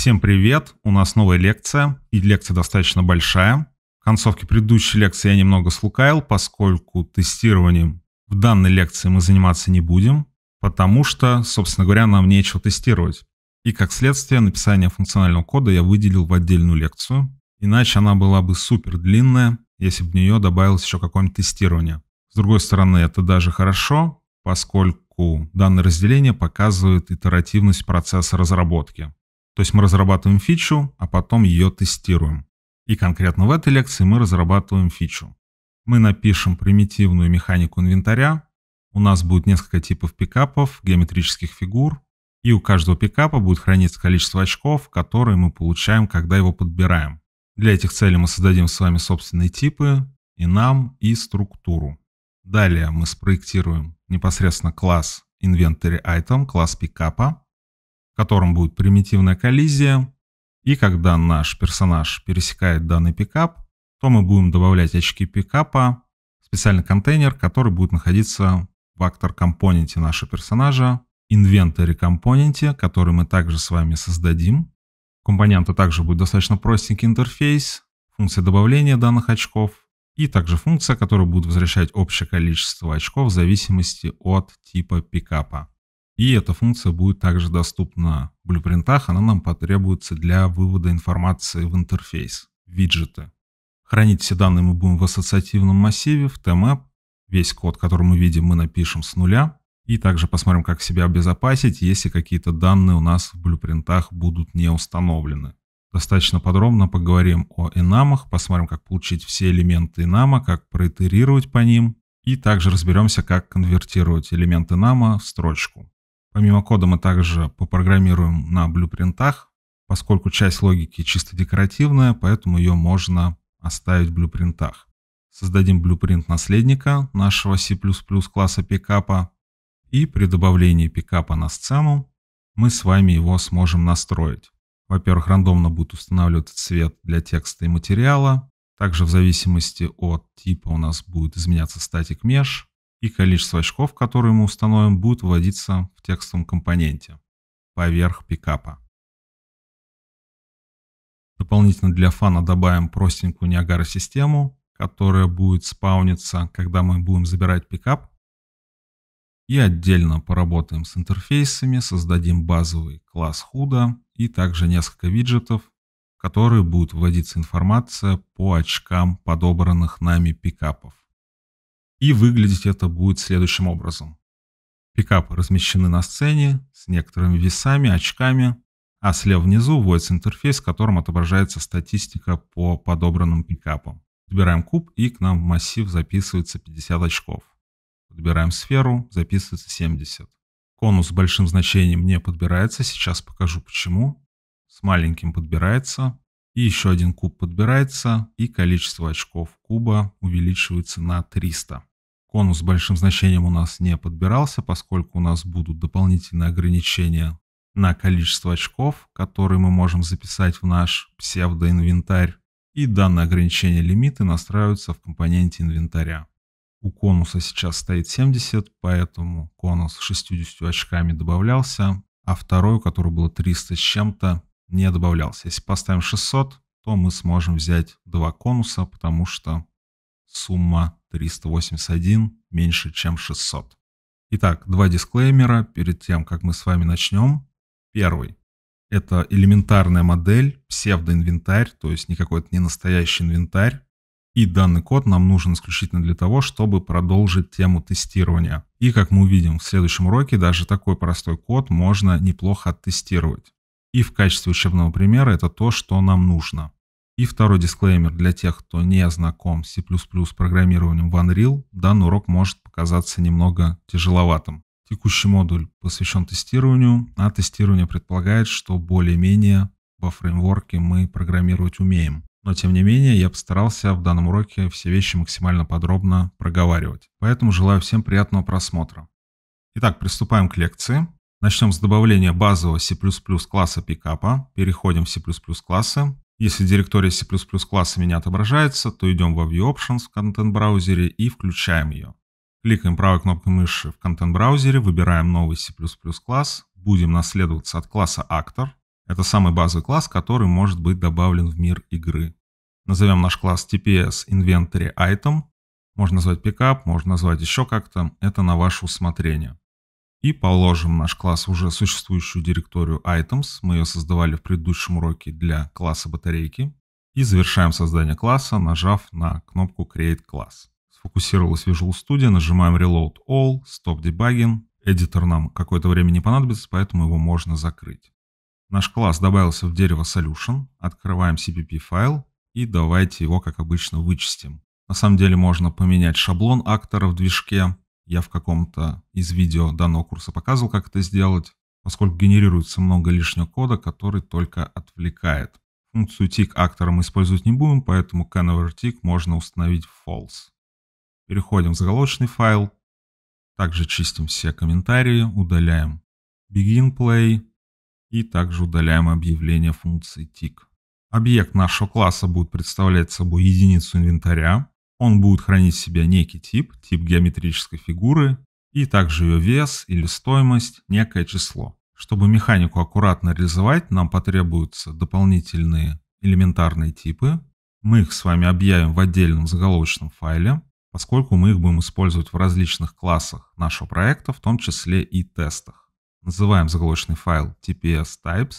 Всем привет! У нас новая лекция, и лекция достаточно большая. В концовке предыдущей лекции я немного слукавил, поскольку тестированием в данной лекции мы заниматься не будем, потому что, собственно говоря, нам нечего тестировать. И как следствие, написание функционального кода я выделил в отдельную лекцию, иначе она была бы супер длинная, если бы в нее добавилось еще какое-нибудь тестирование. С другой стороны, это даже хорошо, поскольку данное разделение показывает итеративность процесса разработки. То есть мы разрабатываем фичу, а потом ее тестируем. И конкретно в этой лекции мы разрабатываем фичу. Мы напишем примитивную механику инвентаря. У нас будет несколько типов пикапов, геометрических фигур. И у каждого пикапа будет храниться количество очков, которые мы получаем, когда его подбираем. Для этих целей мы создадим с вами собственные типы, и нам, и структуру. Далее мы спроектируем непосредственно класс Inventory Item, класс пикапа котором будет примитивная коллизия, и когда наш персонаж пересекает данный пикап, то мы будем добавлять очки пикапа в специальный контейнер, который будет находиться в актор компоненте нашего персонажа, инвентарь компоненте, который мы также с вами создадим. У компонента также будет достаточно простенький интерфейс, функция добавления данных очков и также функция, которая будет возвращать общее количество очков в зависимости от типа пикапа. И эта функция будет также доступна в блюпринтах. Она нам потребуется для вывода информации в интерфейс, в виджеты. Хранить все данные мы будем в ассоциативном массиве, в TMAP. Весь код, который мы видим, мы напишем с нуля. И также посмотрим, как себя обезопасить, если какие-то данные у нас в блюпринтах будут не установлены. Достаточно подробно поговорим о инамах, посмотрим, как получить все элементы инама, как проитерировать по ним. И также разберемся, как конвертировать элементы инама в строчку. Помимо кода мы также попрограммируем на блюпринтах, поскольку часть логики чисто декоративная, поэтому ее можно оставить в блюпринтах. Создадим блюпринт наследника нашего C++ класса пикапа, и при добавлении пикапа на сцену мы с вами его сможем настроить. Во-первых, рандомно будет устанавливаться цвет для текста и материала. Также в зависимости от типа у нас будет изменяться статик mesh и количество очков, которые мы установим, будет вводиться в текстовом компоненте поверх пикапа. Дополнительно для фана добавим простенькую Ниагара-систему, которая будет спауниться, когда мы будем забирать пикап. И отдельно поработаем с интерфейсами, создадим базовый класс худа и также несколько виджетов, в которые будет вводиться информация по очкам подобранных нами пикапов. И выглядеть это будет следующим образом. Пикапы размещены на сцене с некоторыми весами, очками, а слева внизу вводится интерфейс, в котором отображается статистика по подобранным пикапам. Подбираем куб, и к нам в массив записывается 50 очков. Подбираем сферу, записывается 70. Конус с большим значением не подбирается, сейчас покажу почему. С маленьким подбирается, и еще один куб подбирается, и количество очков куба увеличивается на 300. Конус с большим значением у нас не подбирался, поскольку у нас будут дополнительные ограничения на количество очков, которые мы можем записать в наш псевдоинвентарь. И данное ограничение лимиты настраиваются в компоненте инвентаря. У конуса сейчас стоит 70, поэтому конус с 60 очками добавлялся, а второй, у которого было 300 с чем-то, не добавлялся. Если поставим 600, то мы сможем взять два конуса, потому что сумма 381 меньше, чем 600. Итак, два дисклеймера перед тем, как мы с вами начнем. Первый. Это элементарная модель, псевдоинвентарь, то есть никакой это не настоящий инвентарь. И данный код нам нужен исключительно для того, чтобы продолжить тему тестирования. И как мы увидим в следующем уроке, даже такой простой код можно неплохо оттестировать. И в качестве учебного примера это то, что нам нужно. И второй дисклеймер для тех, кто не знаком с C++ программированием в Unreal, данный урок может показаться немного тяжеловатым. Текущий модуль посвящен тестированию, а тестирование предполагает, что более-менее во фреймворке мы программировать умеем. Но тем не менее, я постарался в данном уроке все вещи максимально подробно проговаривать. Поэтому желаю всем приятного просмотра. Итак, приступаем к лекции. Начнем с добавления базового C++ класса пикапа. Переходим в C++ классы. Если директория C++ класса меня отображается, то идем во View Options в контент-браузере и включаем ее. Кликаем правой кнопкой мыши в контент-браузере, выбираем новый C++ класс. Будем наследоваться от класса Actor. Это самый базовый класс, который может быть добавлен в мир игры. Назовем наш класс TPS Inventory Item. Можно назвать пикап, можно назвать еще как-то. Это на ваше усмотрение. И положим наш класс уже существующую директорию items, мы ее создавали в предыдущем уроке для класса батарейки. И завершаем создание класса, нажав на кнопку Create Class. Сфокусировалась Visual Studio, нажимаем Reload All, Stop Debugging. Эдитор нам какое-то время не понадобится, поэтому его можно закрыть. Наш класс добавился в дерево Solution. Открываем CPP файл и давайте его, как обычно, вычистим. На самом деле можно поменять шаблон актора в движке, я в каком-то из видео данного курса показывал, как это сделать, поскольку генерируется много лишнего кода, который только отвлекает. Функцию tick актора мы использовать не будем, поэтому canOverTick можно установить в false. Переходим в заголовочный файл. Также чистим все комментарии, удаляем begin play и также удаляем объявление функции tick. Объект нашего класса будет представлять собой единицу инвентаря. Он будет хранить в себе некий тип, тип геометрической фигуры, и также ее вес или стоимость, некое число. Чтобы механику аккуратно реализовать, нам потребуются дополнительные элементарные типы. Мы их с вами объявим в отдельном заголовочном файле, поскольку мы их будем использовать в различных классах нашего проекта, в том числе и тестах. Называем заголовочный файл TPS Types.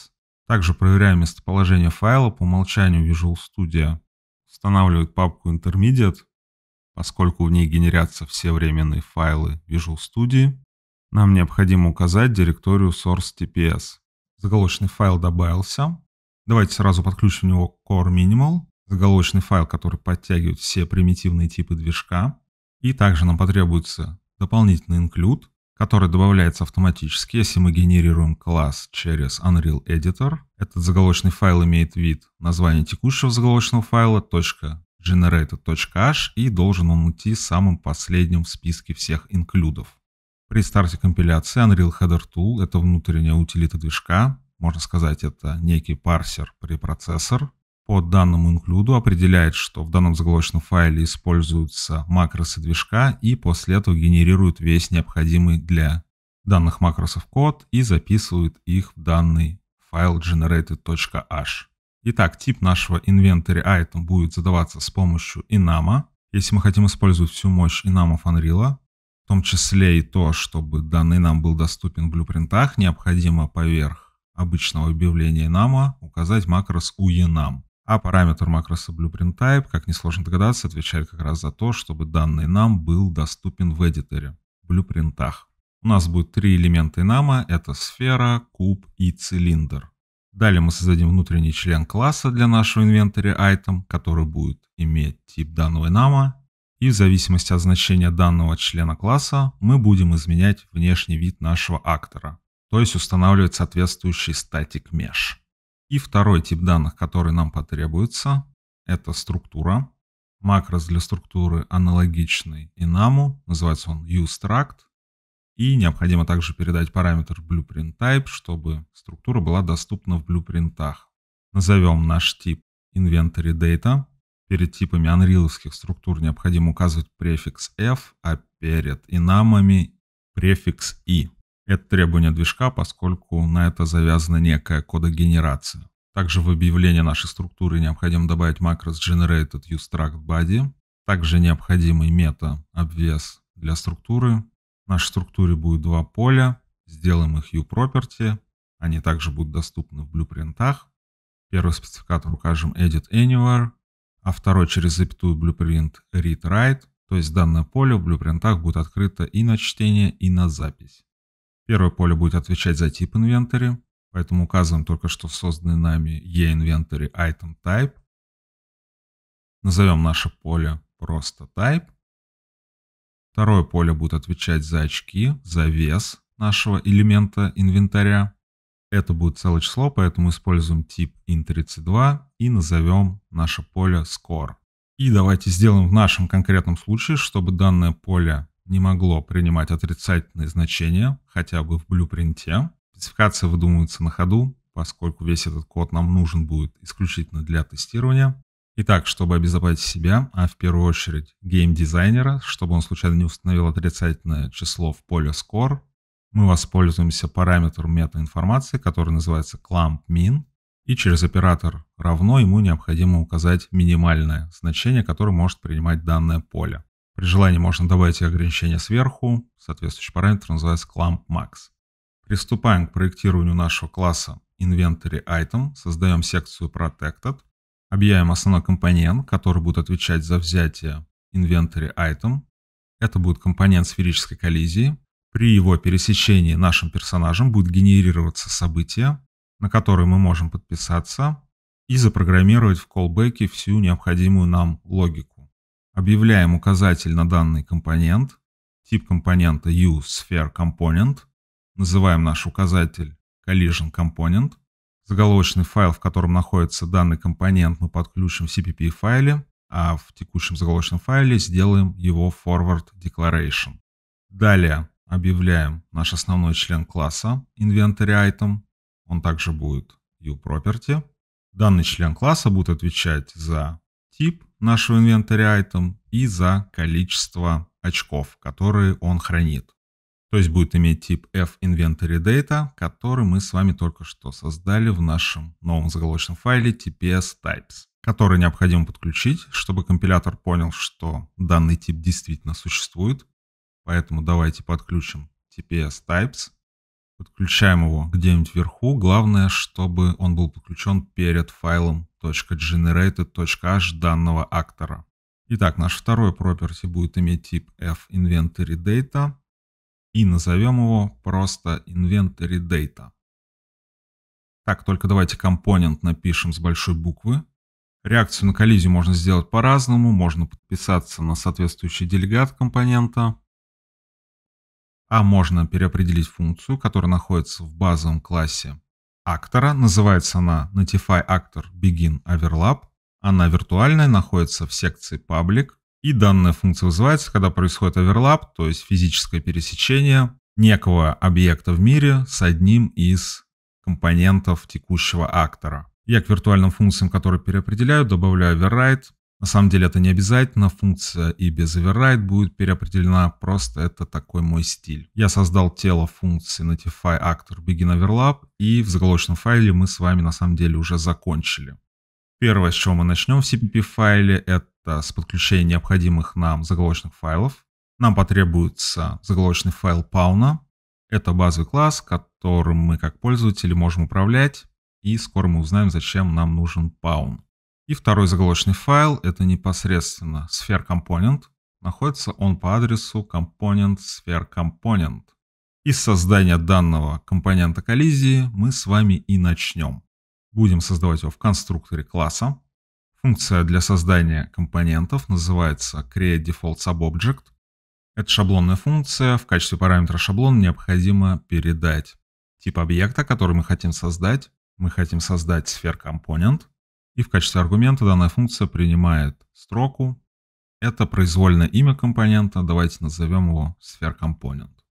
Также проверяем местоположение файла. По умолчанию Visual Studio устанавливает папку Intermediate. Поскольку а в ней генерятся все временные файлы Visual Studio, нам необходимо указать директорию source TPS. Заголовочный файл добавился. Давайте сразу подключим в него core minimal, заголовочный файл, который подтягивает все примитивные типы движка. И также нам потребуется дополнительный include, который добавляется автоматически, если мы генерируем класс через Unreal Editor. Этот заголовочный файл имеет вид названия текущего заголовочного файла, generated.h и должен он идти самым последним в списке всех инклюдов. При старте компиляции Unreal Header Tool — это внутренняя утилита движка, можно сказать, это некий парсер препроцессор, по данному инклюду определяет, что в данном заголовочном файле используются макросы движка и после этого генерирует весь необходимый для данных макросов код и записывает их в данный файл generated.h. Итак, тип нашего инвентаря item а будет задаваться с помощью enama. Если мы хотим использовать всю мощь enama Unreal, в том числе и то, чтобы данный нам был доступен в блюпринтах, необходимо поверх обычного объявления enama указать макрос uenam. А параметр макроса Blueprint Type, как несложно догадаться, отвечает как раз за то, чтобы данный нам был доступен в эдиторе, в Blueprint. У нас будет три элемента инама, это сфера, куб и цилиндр. Далее мы создадим внутренний член класса для нашего инвентаря item, который будет иметь тип данного enama. И в зависимости от значения данного члена класса мы будем изменять внешний вид нашего актора, то есть устанавливать соответствующий статик mesh. И второй тип данных, который нам потребуется, это структура. Макрос для структуры аналогичный инаму называется он useTract. И необходимо также передать параметр blueprint type, чтобы структура была доступна в блюпринтах. Назовем наш тип inventory data. Перед типами анриловских структур необходимо указывать префикс f, а перед инамами префикс i. Это требование движка, поскольку на это завязана некая кодогенерация. Также в объявление нашей структуры необходимо добавить макрос generated useTract Также необходимый мета обвес для структуры в нашей структуре будет два поля. Сделаем их U-property. Они также будут доступны в блюпринтах. Первый спецификатор укажем Edit Anywhere, а второй через запятую Blueprint Read Write. То есть данное поле в блюпринтах будет открыто и на чтение, и на запись. Первое поле будет отвечать за тип инвентаря, поэтому указываем только что созданный нами e-инвентарь item type. Назовем наше поле просто type. Второе поле будет отвечать за очки, за вес нашего элемента инвентаря. Это будет целое число, поэтому используем тип int 32 и назовем наше поле score. И давайте сделаем в нашем конкретном случае, чтобы данное поле не могло принимать отрицательные значения, хотя бы в блюпринте. Спецификация выдумывается на ходу, поскольку весь этот код нам нужен будет исключительно для тестирования. Итак, чтобы обезопасить себя, а в первую очередь геймдизайнера, чтобы он случайно не установил отрицательное число в поле score, мы воспользуемся параметром метаинформации, который называется clamp min, и через оператор равно ему необходимо указать минимальное значение, которое может принимать данное поле. При желании можно добавить ограничение сверху, соответствующий параметр называется clamp max. Приступаем к проектированию нашего класса inventory item, создаем секцию protected, Объявим основной компонент, который будет отвечать за взятие inventory item. Это будет компонент сферической коллизии. При его пересечении нашим персонажем будет генерироваться событие, на которое мы можем подписаться и запрограммировать в колбеке всю необходимую нам логику. Объявляем указатель на данный компонент, тип компонента UseSphereComponent, называем наш указатель CollisionComponent. Заголовочный файл, в котором находится данный компонент, мы подключим в CPP-файле, а в текущем заголовочном файле сделаем его forward declaration. Далее объявляем наш основной член класса inventory item. Он также будет uProperty. Данный член класса будет отвечать за тип нашего inventory item и за количество очков, которые он хранит то есть будет иметь тип F Inventory Data, который мы с вами только что создали в нашем новом заголовочном файле TPS Types, который необходимо подключить, чтобы компилятор понял, что данный тип действительно существует. Поэтому давайте подключим TPS Types, подключаем его где-нибудь вверху. Главное, чтобы он был подключен перед файлом .generated.h данного актора. Итак, наш второй property будет иметь тип f inventory data, и назовем его просто inventory data. Так, только давайте компонент напишем с большой буквы. Реакцию на коллизию можно сделать по-разному. Можно подписаться на соответствующий делегат компонента. А можно переопределить функцию, которая находится в базовом классе актора. Называется она Notify Actor Begin Overlap. Она виртуальная, находится в секции Public. И данная функция вызывается, когда происходит оверлап, то есть физическое пересечение некого объекта в мире с одним из компонентов текущего актора. Я к виртуальным функциям, которые переопределяю, добавляю override. На самом деле это не обязательно, функция и без override будет переопределена, просто это такой мой стиль. Я создал тело функции notify actor begin overlap, и в заголовочном файле мы с вами на самом деле уже закончили. Первое, с чего мы начнем в CPP файле, это Э, с подключением необходимых нам заголовочных файлов. Нам потребуется заголовочный файл Pauna. Это базовый класс, которым мы как пользователи можем управлять. И скоро мы узнаем, зачем нам нужен Paun. И второй заголовочный файл — это непосредственно сфер компонент Находится он по адресу компонент сфер компонент Из создания данного компонента коллизии мы с вами и начнем. Будем создавать его в конструкторе класса. Функция для создания компонентов называется create default subobject. Это шаблонная функция, в качестве параметра шаблон необходимо передать тип объекта, который мы хотим создать. Мы хотим создать сфер компонент. и в качестве аргумента данная функция принимает строку. Это произвольное имя компонента, давайте назовем его сфер компонент.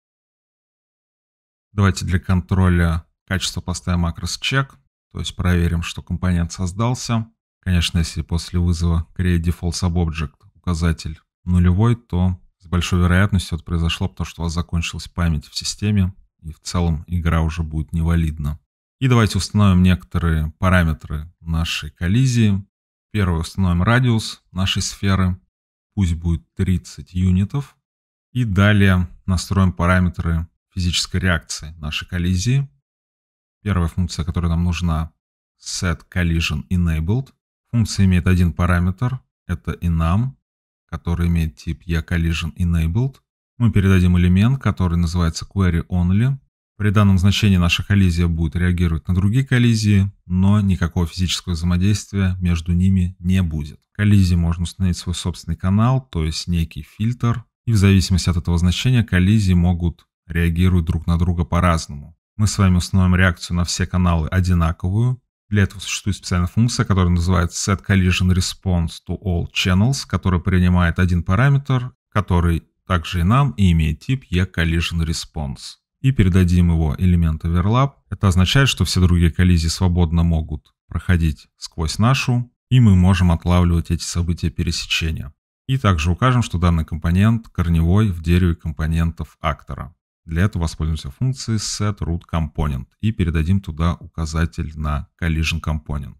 Давайте для контроля качества поставим макрос чек, то есть проверим, что компонент создался. Конечно, если после вызова create defaults object указатель нулевой, то с большой вероятностью это произошло, потому что у вас закончилась память в системе, и в целом игра уже будет невалидна. И давайте установим некоторые параметры нашей коллизии. Первое, установим радиус нашей сферы. Пусть будет 30 юнитов. И далее настроим параметры физической реакции нашей коллизии. Первая функция, которая нам нужна, set collision enabled. Функция имеет один параметр, это enum, который имеет тип eCollision-enabled. Мы передадим элемент, который называется query-only. При данном значении наша коллизия будет реагировать на другие коллизии, но никакого физического взаимодействия между ними не будет. В коллизии можно установить свой собственный канал, то есть некий фильтр, и в зависимости от этого значения коллизии могут реагировать друг на друга по-разному. Мы с вами установим реакцию на все каналы одинаковую, для этого существует специальная функция, которая называется set collision response to all channels, которая принимает один параметр, который также и нам, и имеет тип e-collision response. И передадим его элемент overlap. Это означает, что все другие коллизии свободно могут проходить сквозь нашу, и мы можем отлавливать эти события пересечения. И также укажем, что данный компонент корневой в дереве компонентов актора. Для этого воспользуемся функцией setRootComponent и передадим туда указатель на collisionComponent.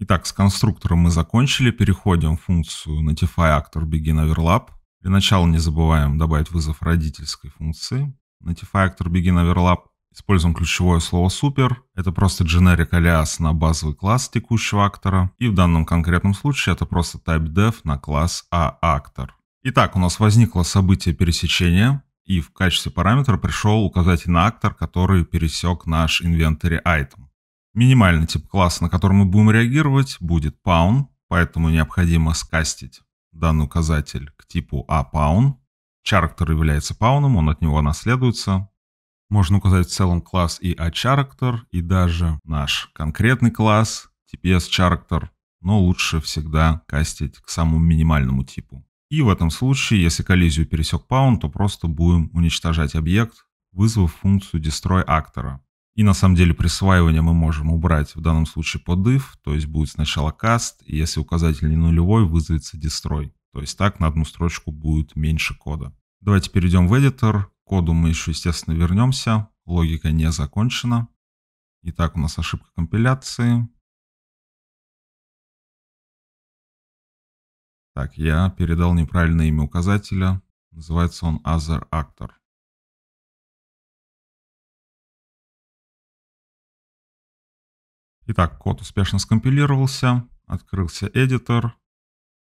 Итак, с конструктором мы закончили. Переходим в функцию notifyActorBeginOverlap. Для начала не забываем добавить вызов родительской функции notifyActorBeginOverlap. Используем ключевое слово super. Это просто generic alias на базовый класс текущего актора. И в данном конкретном случае это просто typedef на класс aActor. Итак, у нас возникло событие пересечения и в качестве параметра пришел указательный актор, который пересек наш инвентарь item. Минимальный тип класса, на который мы будем реагировать, будет Pawn, поэтому необходимо скастить данный указатель к типу aPound. Char, который является пауном, он от него наследуется. Можно указать в целом класс и aCharacter, и даже наш конкретный класс, tps character, но лучше всегда кастить к самому минимальному типу. И в этом случае, если коллизию пересек паун, то просто будем уничтожать объект, вызвав функцию destroy актора. И на самом деле присваивание мы можем убрать в данном случае под if, то есть будет сначала cast, и если указатель не нулевой, вызовется destroy. То есть так на одну строчку будет меньше кода. Давайте перейдем в editor. К коду мы еще, естественно, вернемся. Логика не закончена. Итак, у нас ошибка компиляции. Так, я передал неправильное имя указателя. Называется он Other Actor. Итак, код успешно скомпилировался, открылся эдитор,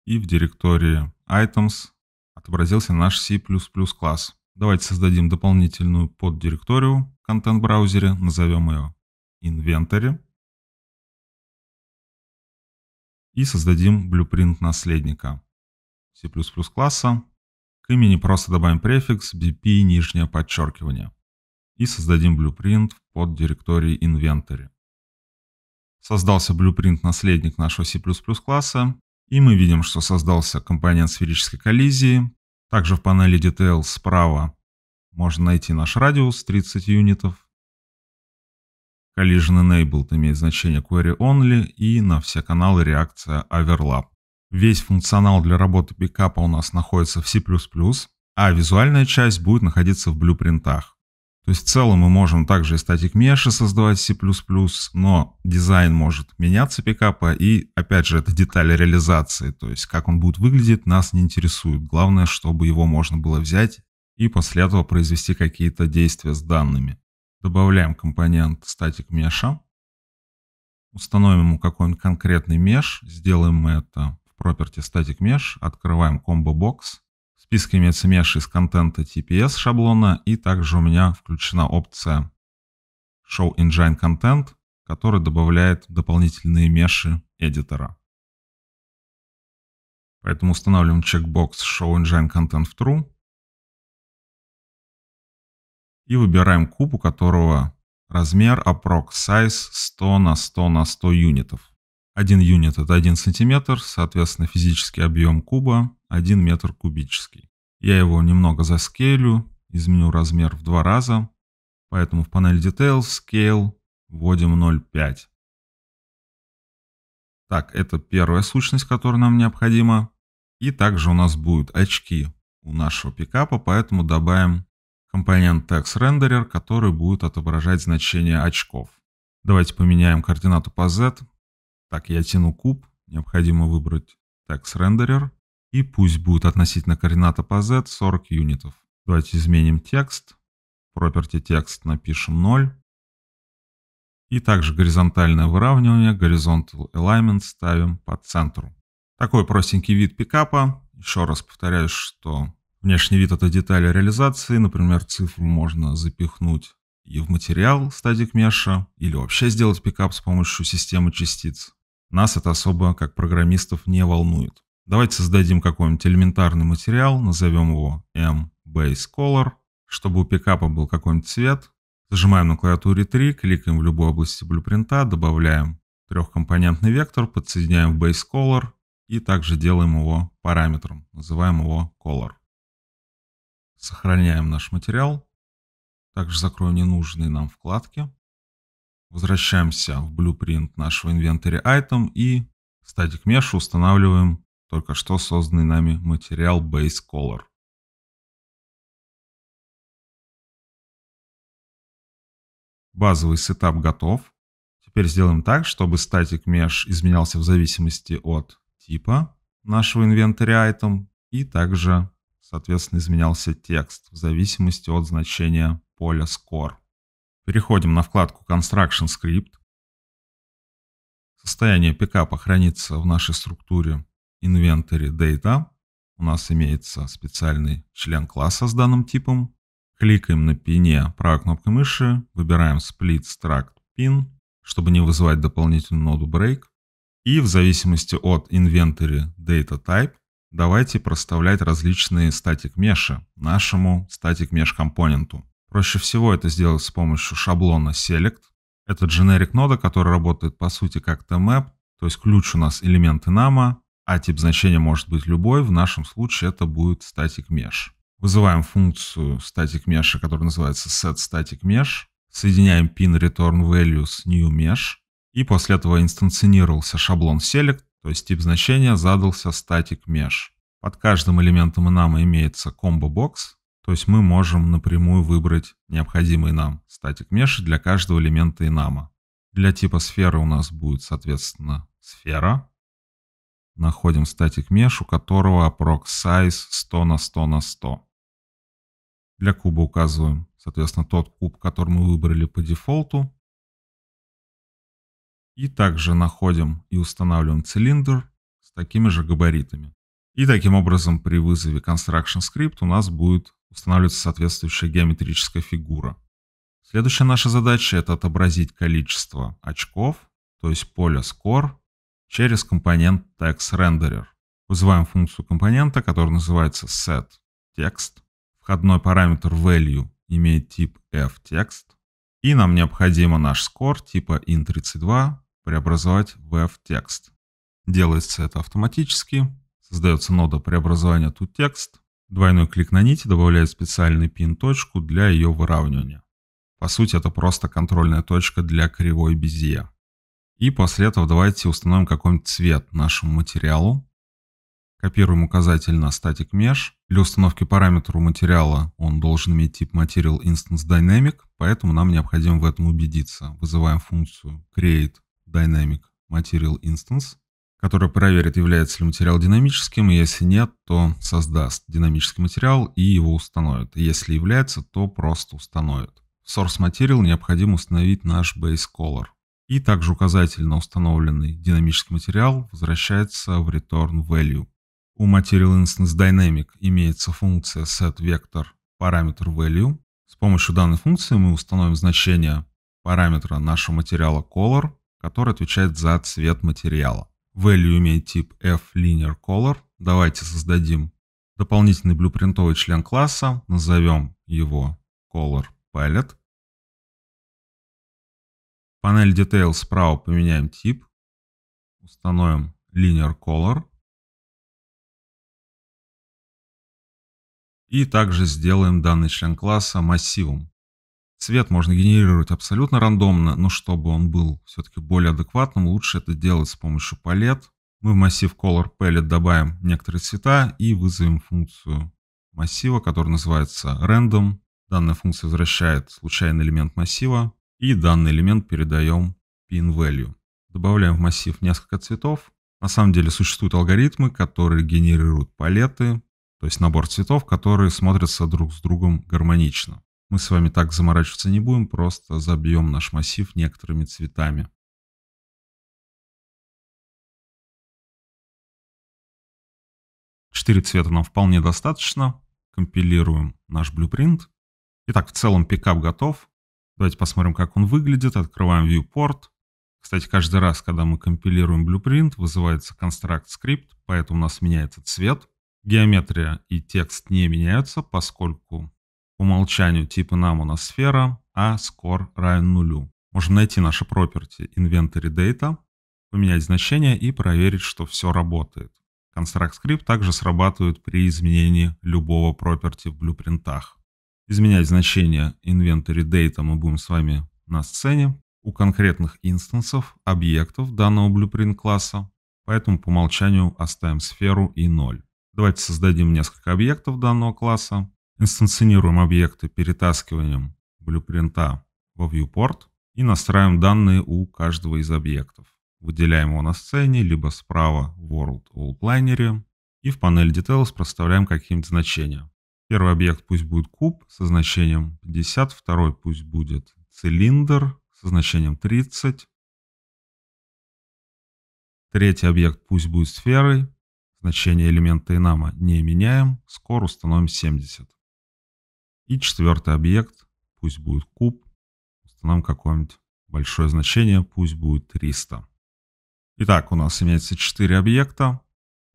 и в директории Items отобразился наш C++ класс. Давайте создадим дополнительную поддиректорию в контент-браузере, назовем ее Inventory. и создадим blueprint наследника C++ класса. К имени просто добавим префикс bp нижнее подчеркивание и создадим blueprint под директорией inventory. Создался blueprint наследник нашего C++ класса, и мы видим, что создался компонент сферической коллизии. Также в панели Details справа можно найти наш радиус 30 юнитов, Collision Enabled имеет значение Query Only и на все каналы реакция Overlap. Весь функционал для работы пикапа у нас находится в C++, а визуальная часть будет находиться в блюпринтах. То есть в целом мы можем также и статик меши создавать C++, но дизайн может меняться пикапа, и опять же это детали реализации, то есть как он будет выглядеть, нас не интересует. Главное, чтобы его можно было взять и после этого произвести какие-то действия с данными. Добавляем компонент static mesh. Установим ему какой-нибудь конкретный меш. Сделаем это в property static mesh. Открываем combo box. В списке имеется меш из контента TPS шаблона. И также у меня включена опция show engine content, который добавляет дополнительные меши эдитора. Поэтому устанавливаем чекбокс show engine content в true и выбираем куб, у которого размер approx size 100 на 100 на 100 юнитов. 1 юнит это 1 сантиметр, соответственно физический объем куба 1 метр кубический. Я его немного заскейлю, изменю размер в два раза, поэтому в панель details Scale вводим 0,5. Так, это первая сущность, которая нам необходима. И также у нас будут очки у нашего пикапа, поэтому добавим компонент TextRenderer, который будет отображать значение очков. Давайте поменяем координату по Z. Так, я тяну куб, необходимо выбрать TextRenderer. И пусть будет относительно координата по Z 40 юнитов. Давайте изменим текст. Property текст напишем 0. И также горизонтальное выравнивание, Horizontal Alignment ставим по центру. Такой простенький вид пикапа. Еще раз повторяю, что Внешний вид – это детали реализации, например, цифру можно запихнуть и в материал стадик меша, или вообще сделать пикап с помощью системы частиц. Нас это особо, как программистов, не волнует. Давайте создадим какой-нибудь элементарный материал, назовем его M-Base Color, чтобы у пикапа был какой-нибудь цвет. Зажимаем на клавиатуре 3, кликаем в любой области блюпринта, добавляем трехкомпонентный вектор, подсоединяем в Base Color и также делаем его параметром, называем его Color. Сохраняем наш материал. Также закроем ненужные нам вкладки. Возвращаемся в Blueprint нашего инвентаря Item и в Static Mesh устанавливаем только что созданный нами материал Base Color. Базовый сетап готов. Теперь сделаем так, чтобы Static Mesh изменялся в зависимости от типа нашего инвентаря Item и также Соответственно, изменялся текст в зависимости от значения поля Score. Переходим на вкладку Construction Script. Состояние пикапа хранится в нашей структуре Inventory Data. У нас имеется специальный член класса с данным типом. Кликаем на пине правой кнопкой мыши, выбираем Split Struct Pin, чтобы не вызывать дополнительную ноду Break. И в зависимости от Inventory Data Type давайте проставлять различные статик меши нашему статик меш компоненту. Проще всего это сделать с помощью шаблона select. Это generic нода, который работает по сути как tmap, то есть ключ у нас элементы нама, а тип значения может быть любой, в нашем случае это будет static mesh. Вызываем функцию static mesh, которая называется setStaticMesh. соединяем pin return values new mesh, и после этого инстанционировался шаблон select, то есть тип значения задался static mesh. Под каждым элементом enum имеется комбо-бокс, то есть мы можем напрямую выбрать необходимый нам static mesh для каждого элемента инама. Для типа сферы у нас будет, соответственно, сфера. Находим static mesh, у которого approx size 100 на 100 на 100. Для куба указываем, соответственно, тот куб, который мы выбрали по дефолту. И также находим и устанавливаем цилиндр с такими же габаритами. И таким образом при вызове Construction Script у нас будет устанавливаться соответствующая геометрическая фигура. Следующая наша задача – это отобразить количество очков, то есть поле Score, через компонент TextRenderer. Вызываем функцию компонента, которая называется setText. Входной параметр value имеет тип fText. И нам необходимо наш score типа in32 преобразовать в текст. Делается это автоматически. Создается нода преобразования тут текст Двойной клик на нить добавляет специальный пин-точку для ее выравнивания. По сути, это просто контрольная точка для кривой Безье. И после этого давайте установим какой-нибудь цвет нашему материалу. Копируем указатель на static mesh. Для установки параметра у материала он должен иметь тип Material Instance Dynamic, поэтому нам необходимо в этом убедиться. Вызываем функцию create Dynamic Material Instance, который проверит, является ли материал динамическим, и если нет, то создаст динамический материал и его установит. если является, то просто установит. В Source Material необходимо установить наш Base Color. И также указатель на установленный динамический материал возвращается в Return Value. У Material Instance Dynamic имеется функция setVector параметр value. С помощью данной функции мы установим значение параметра нашего материала color который отвечает за цвет материала. Value имеет тип f_linear_color. Давайте создадим дополнительный блюпринтовый член класса. Назовем его color palette. панель Details справа поменяем тип. Установим linear color. И также сделаем данный член класса массивом. Цвет можно генерировать абсолютно рандомно, но чтобы он был все-таки более адекватным, лучше это делать с помощью палет. Мы в массив color palette добавим некоторые цвета и вызовем функцию массива, которая называется random. Данная функция возвращает случайный элемент массива и данный элемент передаем pin value. Добавляем в массив несколько цветов. На самом деле существуют алгоритмы, которые генерируют палеты, то есть набор цветов, которые смотрятся друг с другом гармонично. Мы с вами так заморачиваться не будем, просто забьем наш массив некоторыми цветами. Четыре цвета нам вполне достаточно. Компилируем наш блюпринт. Итак, в целом пикап готов. Давайте посмотрим, как он выглядит. Открываем viewport. Кстати, каждый раз, когда мы компилируем блюпринт, вызывается construct script, поэтому у нас меняется цвет. Геометрия и текст не меняются, поскольку умолчанию типа нам у нас сфера, а score равен нулю. Можем найти наше property inventory data, поменять значение и проверить, что все работает. Construct Script также срабатывает при изменении любого property в блюпринтах. Изменять значение inventory data мы будем с вами на сцене у конкретных инстансов объектов данного blueprint класса, поэтому по умолчанию оставим сферу и 0. Давайте создадим несколько объектов данного класса. Инстанцируем объекты перетаскиванием блюпринта во viewport и настраиваем данные у каждого из объектов. Выделяем его на сцене, либо справа в World All Planner и в панель Details проставляем какие-нибудь значения. Первый объект пусть будет куб со значением 50, второй пусть будет цилиндр со значением 30, третий объект пусть будет сферой, значение элемента инама не меняем, скор установим 70. И четвертый объект, пусть будет куб, установим какое-нибудь большое значение, пусть будет 300. Итак, у нас имеется 4 объекта,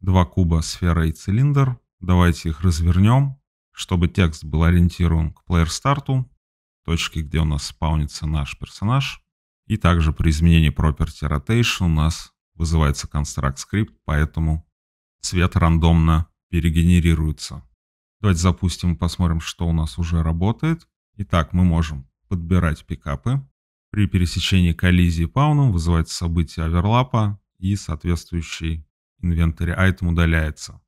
2 куба, сфера и цилиндр. Давайте их развернем, чтобы текст был ориентирован к плеер старту, точке, где у нас спаунится наш персонаж. И также при изменении property rotation у нас вызывается construct script, поэтому цвет рандомно перегенерируется. Давайте запустим и посмотрим, что у нас уже работает. Итак, мы можем подбирать пикапы. При пересечении коллизии пауном вызывается событие оверлапа и соответствующий инвентарь item удаляется.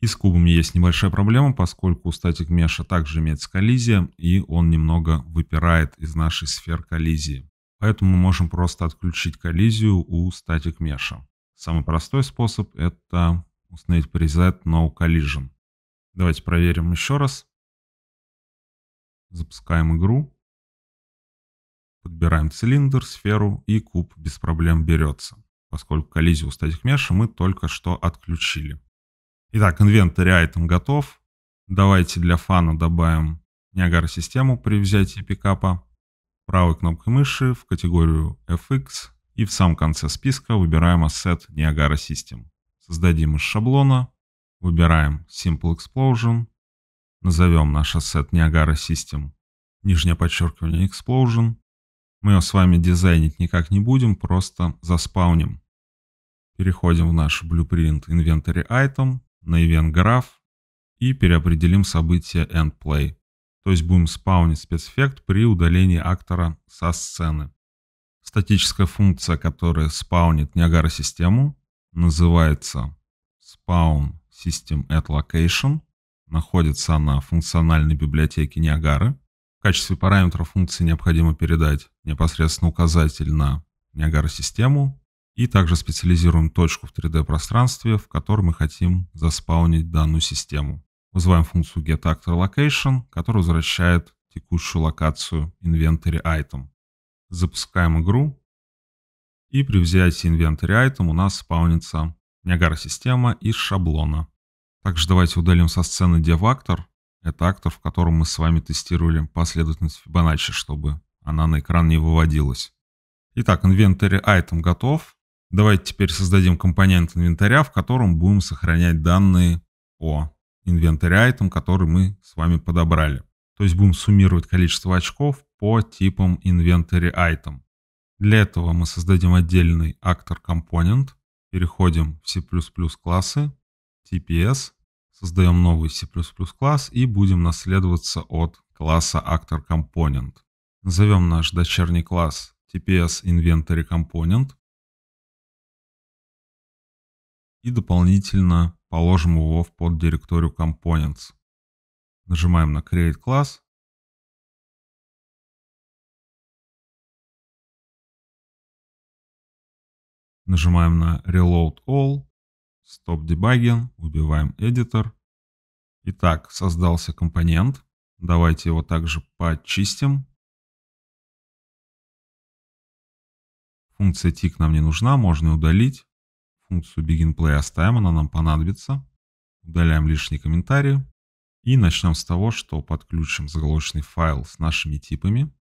И с кубами есть небольшая проблема, поскольку у статик меша также имеется коллизия, и он немного выпирает из нашей сфер коллизии. Поэтому мы можем просто отключить коллизию у статик меша. Самый простой способ это установить preset no collision. Давайте проверим еще раз. Запускаем игру. Подбираем цилиндр, сферу и куб без проблем берется, поскольку коллизию статик меша мы только что отключили. Итак, инвентарь айтем готов. Давайте для фана добавим Niagara систему при взятии пикапа. Правой кнопкой мыши в категорию FX и в самом конце списка выбираем ассет Niagara System. Создадим из шаблона Выбираем Simple Explosion. Назовем наш ассет Niagara System. Нижнее подчеркивание Explosion. Мы ее с вами дизайнить никак не будем, просто заспауним. Переходим в наш Blueprint Inventory Item, на Event Graph и переопределим событие End Play. То есть будем спаунить спецэффект при удалении актора со сцены. Статическая функция, которая спаунит Ниагара систему, называется spawn System at Location. Находится она в функциональной библиотеке Niagara. В качестве параметра функции необходимо передать непосредственно указатель на Niagara систему и также специализируем точку в 3D-пространстве, в которой мы хотим заспаунить данную систему. Вызываем функцию getActorLocation, которая возвращает текущую локацию Inventory Item. Запускаем игру. И при взятии Inventory Item у нас спаунится Ниагара-система из шаблона. Также давайте удалим со сцены dev Это актор, в котором мы с вами тестировали последовательность Fibonacci, чтобы она на экран не выводилась. Итак, инвентарь item готов. Давайте теперь создадим компонент инвентаря, в котором будем сохранять данные о инвентарь item, который мы с вами подобрали. То есть будем суммировать количество очков по типам инвентарь item. Для этого мы создадим отдельный актор компонент, Переходим в C++ классы, TPS, создаем новый C++ класс и будем наследоваться от класса ActorComponent. Component. Назовем наш дочерний класс TPS Inventory Component. И дополнительно положим его в поддиректорию Components. Нажимаем на Create класс Нажимаем на Reload All, Stop Debugging, убиваем Editor. Итак, создался компонент. Давайте его также почистим. Функция tick нам не нужна, можно удалить. Функцию BeginPlay оставим, она нам понадобится. Удаляем лишние комментарии. И начнем с того, что подключим заголовочный файл с нашими типами.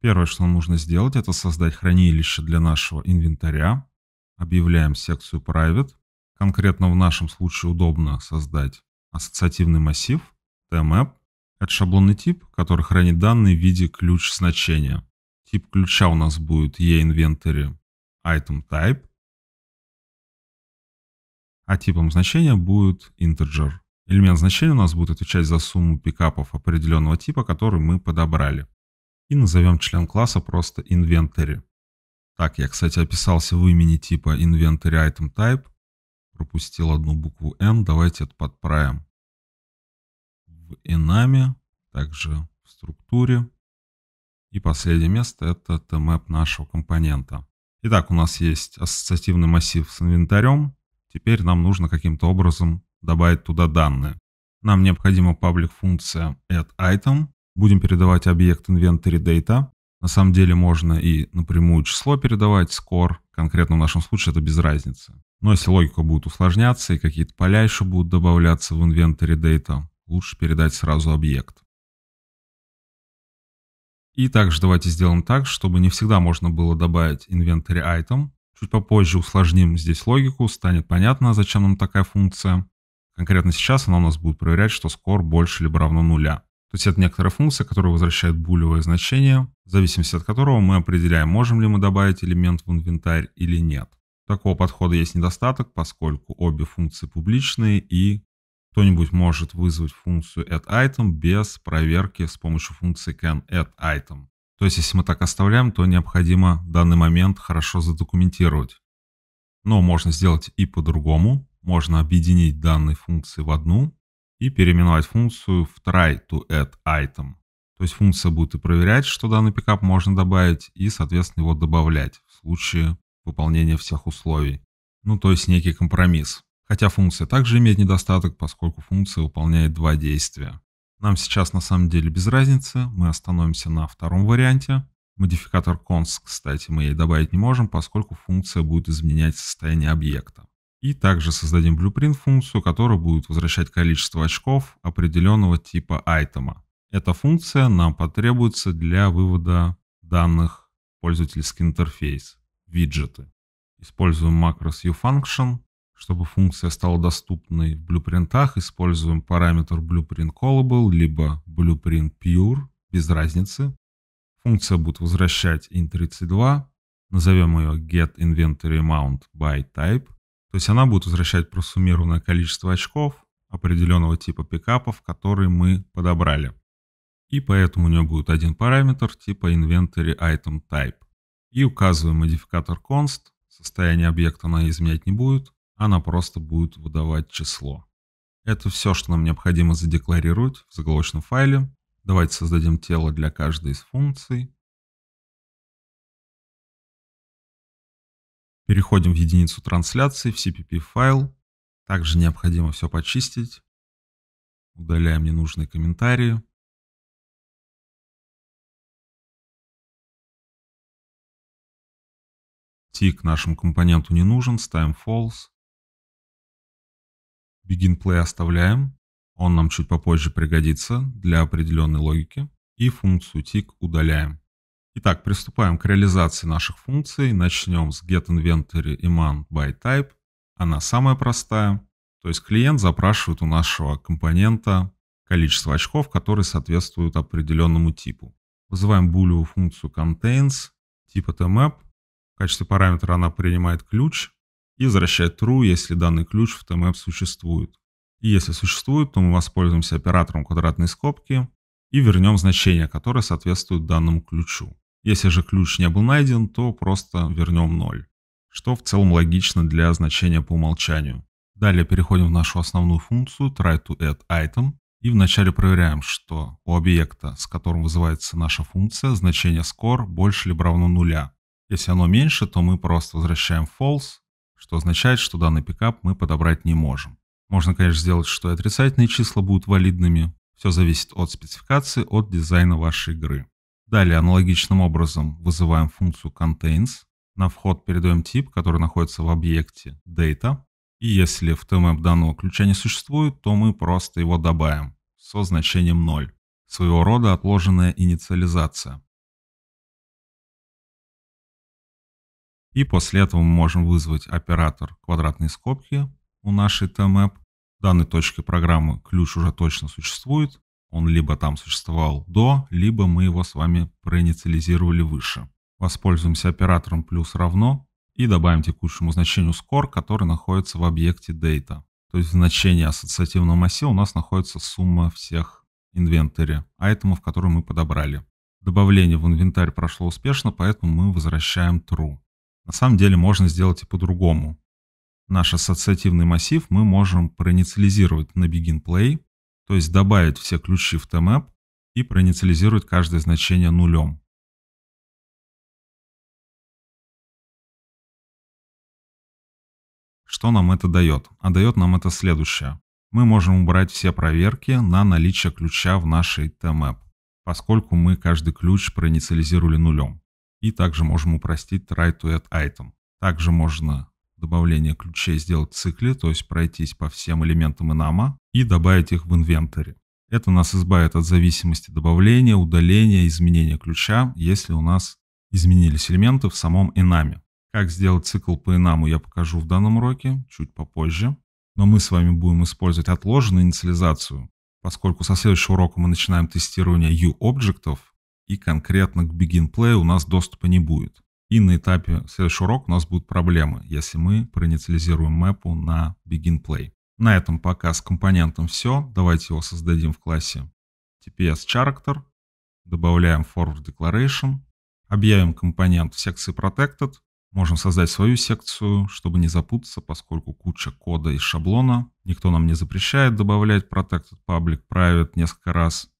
Первое, что нам нужно сделать, это создать хранилище для нашего инвентаря. Объявляем секцию private. Конкретно в нашем случае удобно создать ассоциативный массив tmap. Это шаблонный тип, который хранит данные в виде ключ значения. Тип ключа у нас будет e-inventory item type. А типом значения будет integer. Элемент значения у нас будет отвечать за сумму пикапов определенного типа, который мы подобрали и назовем член класса просто inventory. Так, я, кстати, описался в имени типа inventory item type, пропустил одну букву n, давайте это подправим. В ename, также в структуре. И последнее место это tmap нашего компонента. Итак, у нас есть ассоциативный массив с инвентарем. Теперь нам нужно каким-то образом добавить туда данные. Нам необходима паблик функция addItem, Будем передавать объект inventory data. На самом деле можно и напрямую число передавать, score. Конкретно в нашем случае это без разницы. Но если логика будет усложняться и какие-то поля еще будут добавляться в inventory data, лучше передать сразу объект. И также давайте сделаем так, чтобы не всегда можно было добавить inventory item. Чуть попозже усложним здесь логику, станет понятно, зачем нам такая функция. Конкретно сейчас она у нас будет проверять, что score больше либо равно нуля. То есть это некоторая функция, которая возвращает булевое значение, в зависимости от которого мы определяем, можем ли мы добавить элемент в инвентарь или нет. Такого подхода есть недостаток, поскольку обе функции публичные и кто-нибудь может вызвать функцию addItem без проверки с помощью функции canAddItem. То есть если мы так оставляем, то необходимо данный момент хорошо задокументировать. Но можно сделать и по-другому. Можно объединить данные функции в одну, и переименовать функцию в try to add item. То есть функция будет и проверять, что данный пикап можно добавить, и, соответственно, его добавлять в случае выполнения всех условий. Ну, то есть некий компромисс. Хотя функция также имеет недостаток, поскольку функция выполняет два действия. Нам сейчас на самом деле без разницы, мы остановимся на втором варианте. Модификатор const, кстати, мы ей добавить не можем, поскольку функция будет изменять состояние объекта. И также создадим blueprint функцию, которая будет возвращать количество очков определенного типа айтема. Эта функция нам потребуется для вывода данных пользовательский интерфейс, виджеты. Используем макрос uFunction, чтобы функция стала доступной в блюпринтах. Используем параметр BlueprintCallable либо BlueprintPure, без разницы. Функция будет возвращать in32. Назовем ее getInventoryMountByType то есть она будет возвращать просто просуммированное количество очков определенного типа пикапов, которые мы подобрали. И поэтому у нее будет один параметр типа Inventory Item Type. И указываем модификатор const. Состояние объекта она изменять не будет, она просто будет выдавать число. Это все, что нам необходимо задекларировать в заголовочном файле. Давайте создадим тело для каждой из функций. Переходим в единицу трансляции, в CPP файл. Также необходимо все почистить. Удаляем ненужные комментарии. Тик нашему компоненту не нужен, ставим false. Begin play оставляем. Он нам чуть попозже пригодится для определенной логики. И функцию tick удаляем. Итак, приступаем к реализации наших функций. Начнем с getInventory Iman by Type. Она самая простая. То есть клиент запрашивает у нашего компонента количество очков, которые соответствуют определенному типу. Вызываем булевую функцию contains типа tmap. В качестве параметра она принимает ключ и возвращает true, если данный ключ в tmap существует. И если существует, то мы воспользуемся оператором квадратной скобки и вернем значение, которое соответствует данному ключу. Если же ключ не был найден, то просто вернем 0, что в целом логично для значения по умолчанию. Далее переходим в нашу основную функцию try to add item и вначале проверяем, что у объекта, с которым вызывается наша функция, значение score больше либо равно нуля. Если оно меньше, то мы просто возвращаем false, что означает, что данный пикап мы подобрать не можем. Можно, конечно, сделать, что и отрицательные числа будут валидными. Все зависит от спецификации, от дизайна вашей игры. Далее аналогичным образом вызываем функцию contains. На вход передаем тип, который находится в объекте data. И если в TMF данного ключа не существует, то мы просто его добавим со значением 0. Своего рода отложенная инициализация. И после этого мы можем вызвать оператор квадратные скобки у нашей TMAP. В данной точке программы ключ уже точно существует, он либо там существовал до, либо мы его с вами проинициализировали выше. Воспользуемся оператором плюс равно и добавим текущему значению score, который находится в объекте data. То есть в значении ассоциативного массива у нас находится сумма всех инвентаря, айтемов, которые мы подобрали. Добавление в инвентарь прошло успешно, поэтому мы возвращаем true. На самом деле можно сделать и по-другому. Наш ассоциативный массив мы можем проинициализировать на begin play то есть добавить все ключи в tmap и проинициализировать каждое значение нулем. Что нам это дает? А дает нам это следующее. Мы можем убрать все проверки на наличие ключа в нашей tmap, поскольку мы каждый ключ проинициализировали нулем. И также можем упростить try to add item. Также можно добавление ключей сделать в цикле, то есть пройтись по всем элементам инама и добавить их в инвентарь. Это нас избавит от зависимости добавления, удаления, изменения ключа, если у нас изменились элементы в самом инаме. Как сделать цикл по инаму я покажу в данном уроке чуть попозже. Но мы с вами будем использовать отложенную инициализацию, поскольку со следующего урока мы начинаем тестирование U-объектов, и конкретно к begin play у нас доступа не будет. И на этапе следующего урока у нас будут проблемы, если мы проинициализируем мэпу на begin play. На этом пока с компонентом все. Давайте его создадим в классе TPS Character. Добавляем Forward Declaration. Объявим компонент в секции Protected. Можем создать свою секцию, чтобы не запутаться, поскольку куча кода из шаблона. Никто нам не запрещает добавлять Protected Public Private несколько раз.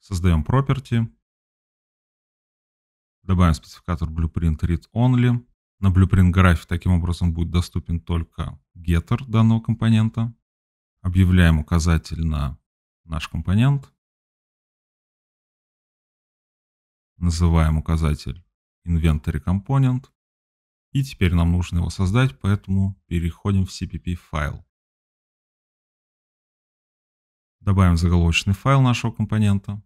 Создаем Property. Добавим спецификатор Blueprint Read Only. На Blueprint графе таким образом будет доступен только getter данного компонента. Объявляем указатель на наш компонент. Называем указатель Inventory Component. И теперь нам нужно его создать, поэтому переходим в CPP файл. Добавим заголовочный файл нашего компонента.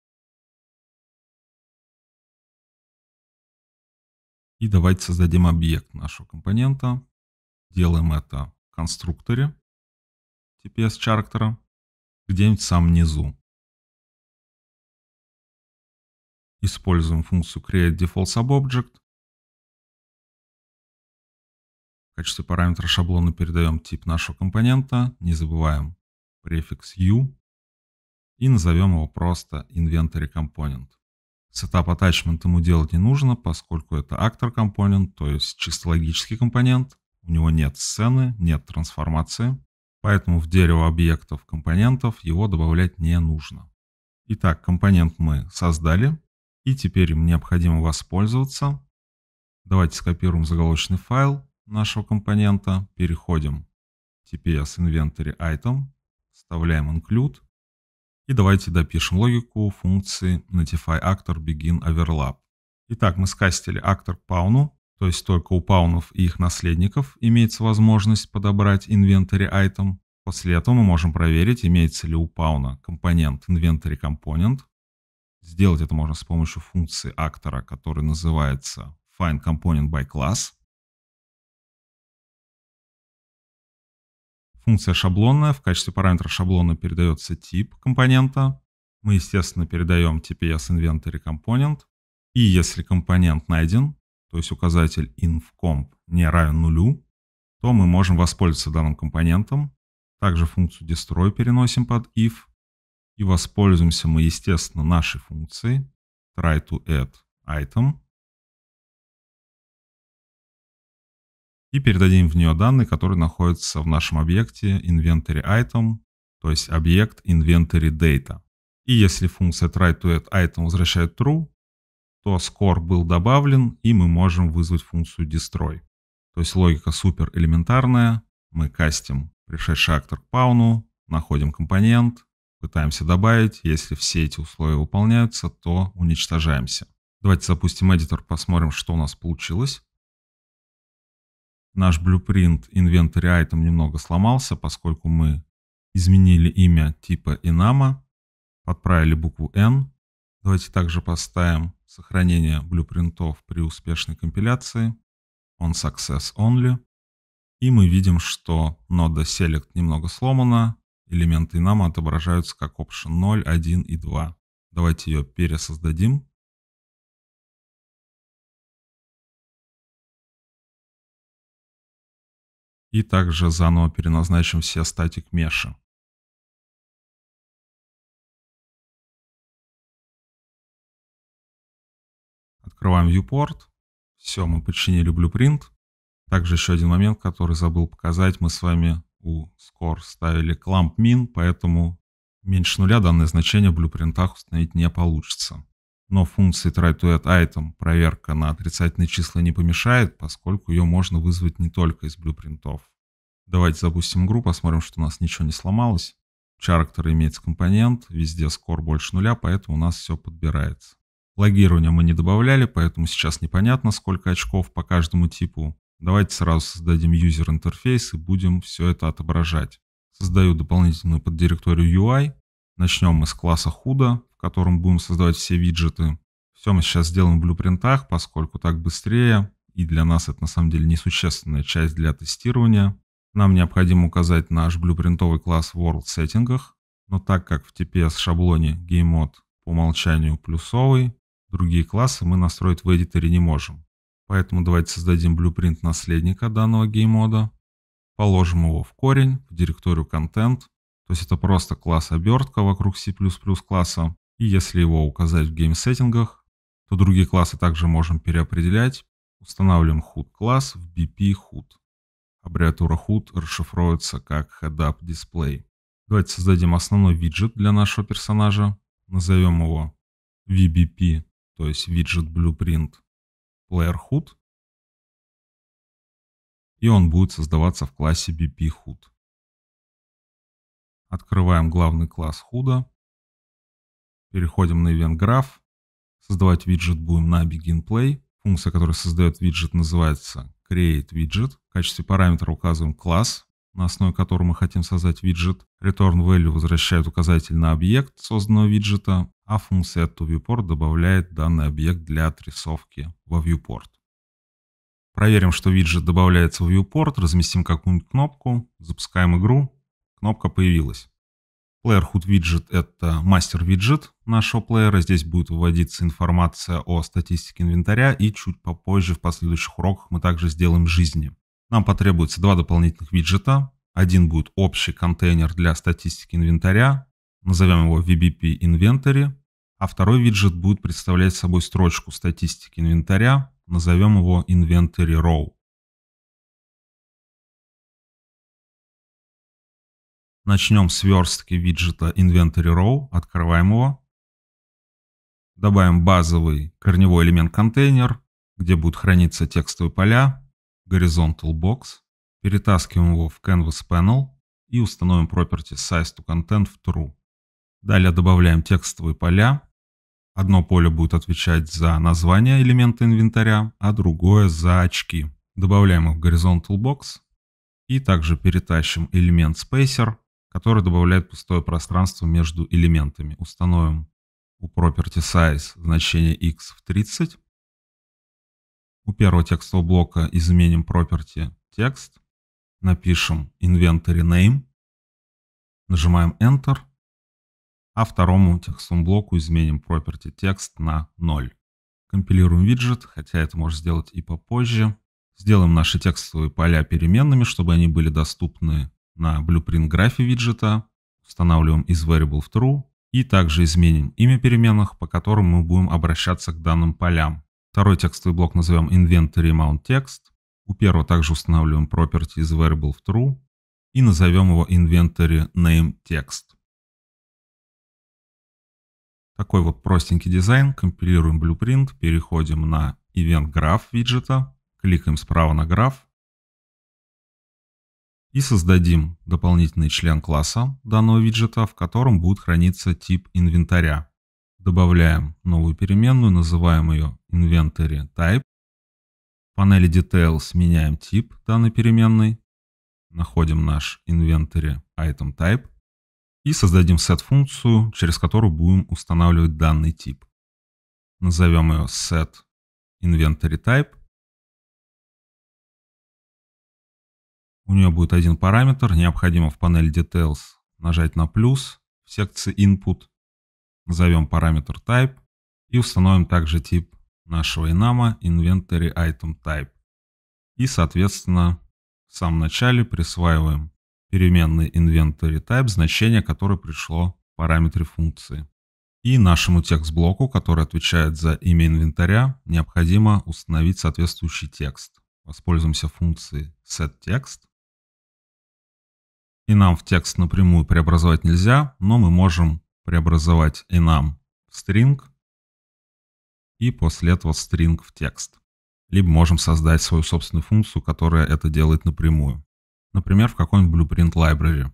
И давайте создадим объект нашего компонента. Делаем это в конструкторе TPS Character, где-нибудь сам внизу. Используем функцию create default subobject. В качестве параметра шаблона передаем тип нашего компонента, не забываем префикс u и назовем его просто inventory component. Setup attachment ему делать не нужно, поскольку это actor component, то есть чисто логический компонент. У него нет сцены, нет трансформации. Поэтому в дерево объектов компонентов его добавлять не нужно. Итак, компонент мы создали. И теперь им необходимо воспользоваться. Давайте скопируем заголовочный файл нашего компонента. Переходим в TPS Inventory Item. Вставляем include. И давайте допишем логику функции notify actor begin overlap. Итак, мы скастили актор к пауну, то есть только у паунов и их наследников имеется возможность подобрать инвентарь item. После этого мы можем проверить, имеется ли у пауна компонент inventory component. Сделать это можно с помощью функции актора, который называется find component by class. Функция шаблонная. В качестве параметра шаблона передается тип компонента. Мы, естественно, передаем TPS Inventory Component. И если компонент найден, то есть указатель infcomp не равен нулю, то мы можем воспользоваться данным компонентом. Также функцию destroy переносим под if. И воспользуемся мы, естественно, нашей функцией try to add item. и передадим в нее данные, которые находятся в нашем объекте inventory item, то есть объект inventory data. И если функция try to add item возвращает true, то score был добавлен, и мы можем вызвать функцию destroy. То есть логика супер элементарная. Мы кастим пришедший актер к пауну, находим компонент, пытаемся добавить. Если все эти условия выполняются, то уничтожаемся. Давайте запустим эдитор, посмотрим, что у нас получилось. Наш блюпринт Inventory Item немного сломался, поскольку мы изменили имя типа Enama, подправили букву N. Давайте также поставим сохранение блюпринтов при успешной компиляции. On Success Only. И мы видим, что нода Select немного сломана. Элементы Enama отображаются как Option 0, 1 и 2. Давайте ее пересоздадим. и также заново переназначим все статик меши. Открываем viewport. Все, мы подчинили blueprint. Также еще один момент, который забыл показать. Мы с вами у score ставили clamp min, поэтому меньше нуля данное значение в блюпринтах установить не получится но функции TryToAdd проверка на отрицательные числа не помешает, поскольку ее можно вызвать не только из блюпринтов. Давайте запустим игру, посмотрим, что у нас ничего не сломалось. Чарактер имеет компонент, везде скор больше нуля, поэтому у нас все подбирается. Логирование мы не добавляли, поэтому сейчас непонятно, сколько очков по каждому типу. Давайте сразу создадим user интерфейс и будем все это отображать. Создаю дополнительную поддиректорию UI, Начнем мы с класса Худа, в котором будем создавать все виджеты. Все мы сейчас сделаем в блюпринтах, поскольку так быстрее, и для нас это на самом деле несущественная часть для тестирования. Нам необходимо указать наш блюпринтовый класс в World сеттингах, но так как в TPS шаблоне GameMod по умолчанию плюсовый, другие классы мы настроить в эдиторе не можем. Поэтому давайте создадим блюпринт наследника данного геймода, положим его в корень, в директорию контент, то есть это просто класс обертка вокруг C++ класса. И если его указать в геймсеттингах, то другие классы также можем переопределять. Устанавливаем HUD класс в BP HUD. Аббревиатура HUD расшифровывается как Head Up Display. Давайте создадим основной виджет для нашего персонажа. Назовем его VBP, то есть виджет Blueprint Player HUD. И он будет создаваться в классе BP HUD. Открываем главный класс худо. Переходим на Event Graph. Создавать виджет будем на Begin Play. Функция, которая создает виджет, называется Create Widget. В качестве параметра указываем класс, на основе которого мы хотим создать виджет. Return value возвращает указатель на объект созданного виджета, а функция toViewport добавляет данный объект для отрисовки во viewport. Проверим, что виджет добавляется в viewport, разместим какую-нибудь кнопку, запускаем игру, кнопка появилась. Player Hood Widget – это мастер виджет нашего плеера. Здесь будет выводиться информация о статистике инвентаря и чуть попозже в последующих уроках мы также сделаем жизни. Нам потребуется два дополнительных виджета. Один будет общий контейнер для статистики инвентаря, назовем его VBP Inventory, а второй виджет будет представлять собой строчку статистики инвентаря, назовем его Inventory Row. Начнем с верстки виджета Inventory Row, открываем его. Добавим базовый корневой элемент контейнер, где будут храниться текстовые поля, Horizontal Box. Перетаскиваем его в Canvas Panel и установим property Size to Content в True. Далее добавляем текстовые поля. Одно поле будет отвечать за название элемента инвентаря, а другое за очки. Добавляем их в Horizontal Box. И также перетащим элемент Spacer который добавляет пустое пространство между элементами. Установим у property size значение x в 30. У первого текстового блока изменим property текст. Напишем inventory name. Нажимаем Enter. А второму текстовому блоку изменим property текст на 0. Компилируем виджет, хотя это можно сделать и попозже. Сделаем наши текстовые поля переменными, чтобы они были доступны на Blueprint графе виджета, устанавливаем из variable в true и также изменим имя переменных, по которым мы будем обращаться к данным полям. Второй текстовый блок назовем inventory amount text. У первого также устанавливаем property из variable в true и назовем его inventory name text. Такой вот простенький дизайн. Компилируем blueprint, переходим на event graph виджета, кликаем справа на граф и создадим дополнительный член класса данного виджета, в котором будет храниться тип инвентаря. Добавляем новую переменную, называем ее inventory type. В панели details меняем тип данной переменной. Находим наш inventory item type и создадим set-функцию, через которую будем устанавливать данный тип. Назовем ее set inventory type У нее будет один параметр, необходимо в панель Details нажать на плюс в секции Input, назовем параметр Type и установим также тип нашего Enama Inventory Item Type. И, соответственно, в самом начале присваиваем переменной Inventory Type значение, которое пришло в параметре функции. И нашему текст-блоку, который отвечает за имя инвентаря, необходимо установить соответствующий текст. Воспользуемся функцией setText и нам в текст напрямую преобразовать нельзя, но мы можем преобразовать и нам в string и после этого string в текст. Либо можем создать свою собственную функцию, которая это делает напрямую. Например, в какой-нибудь Blueprint Library.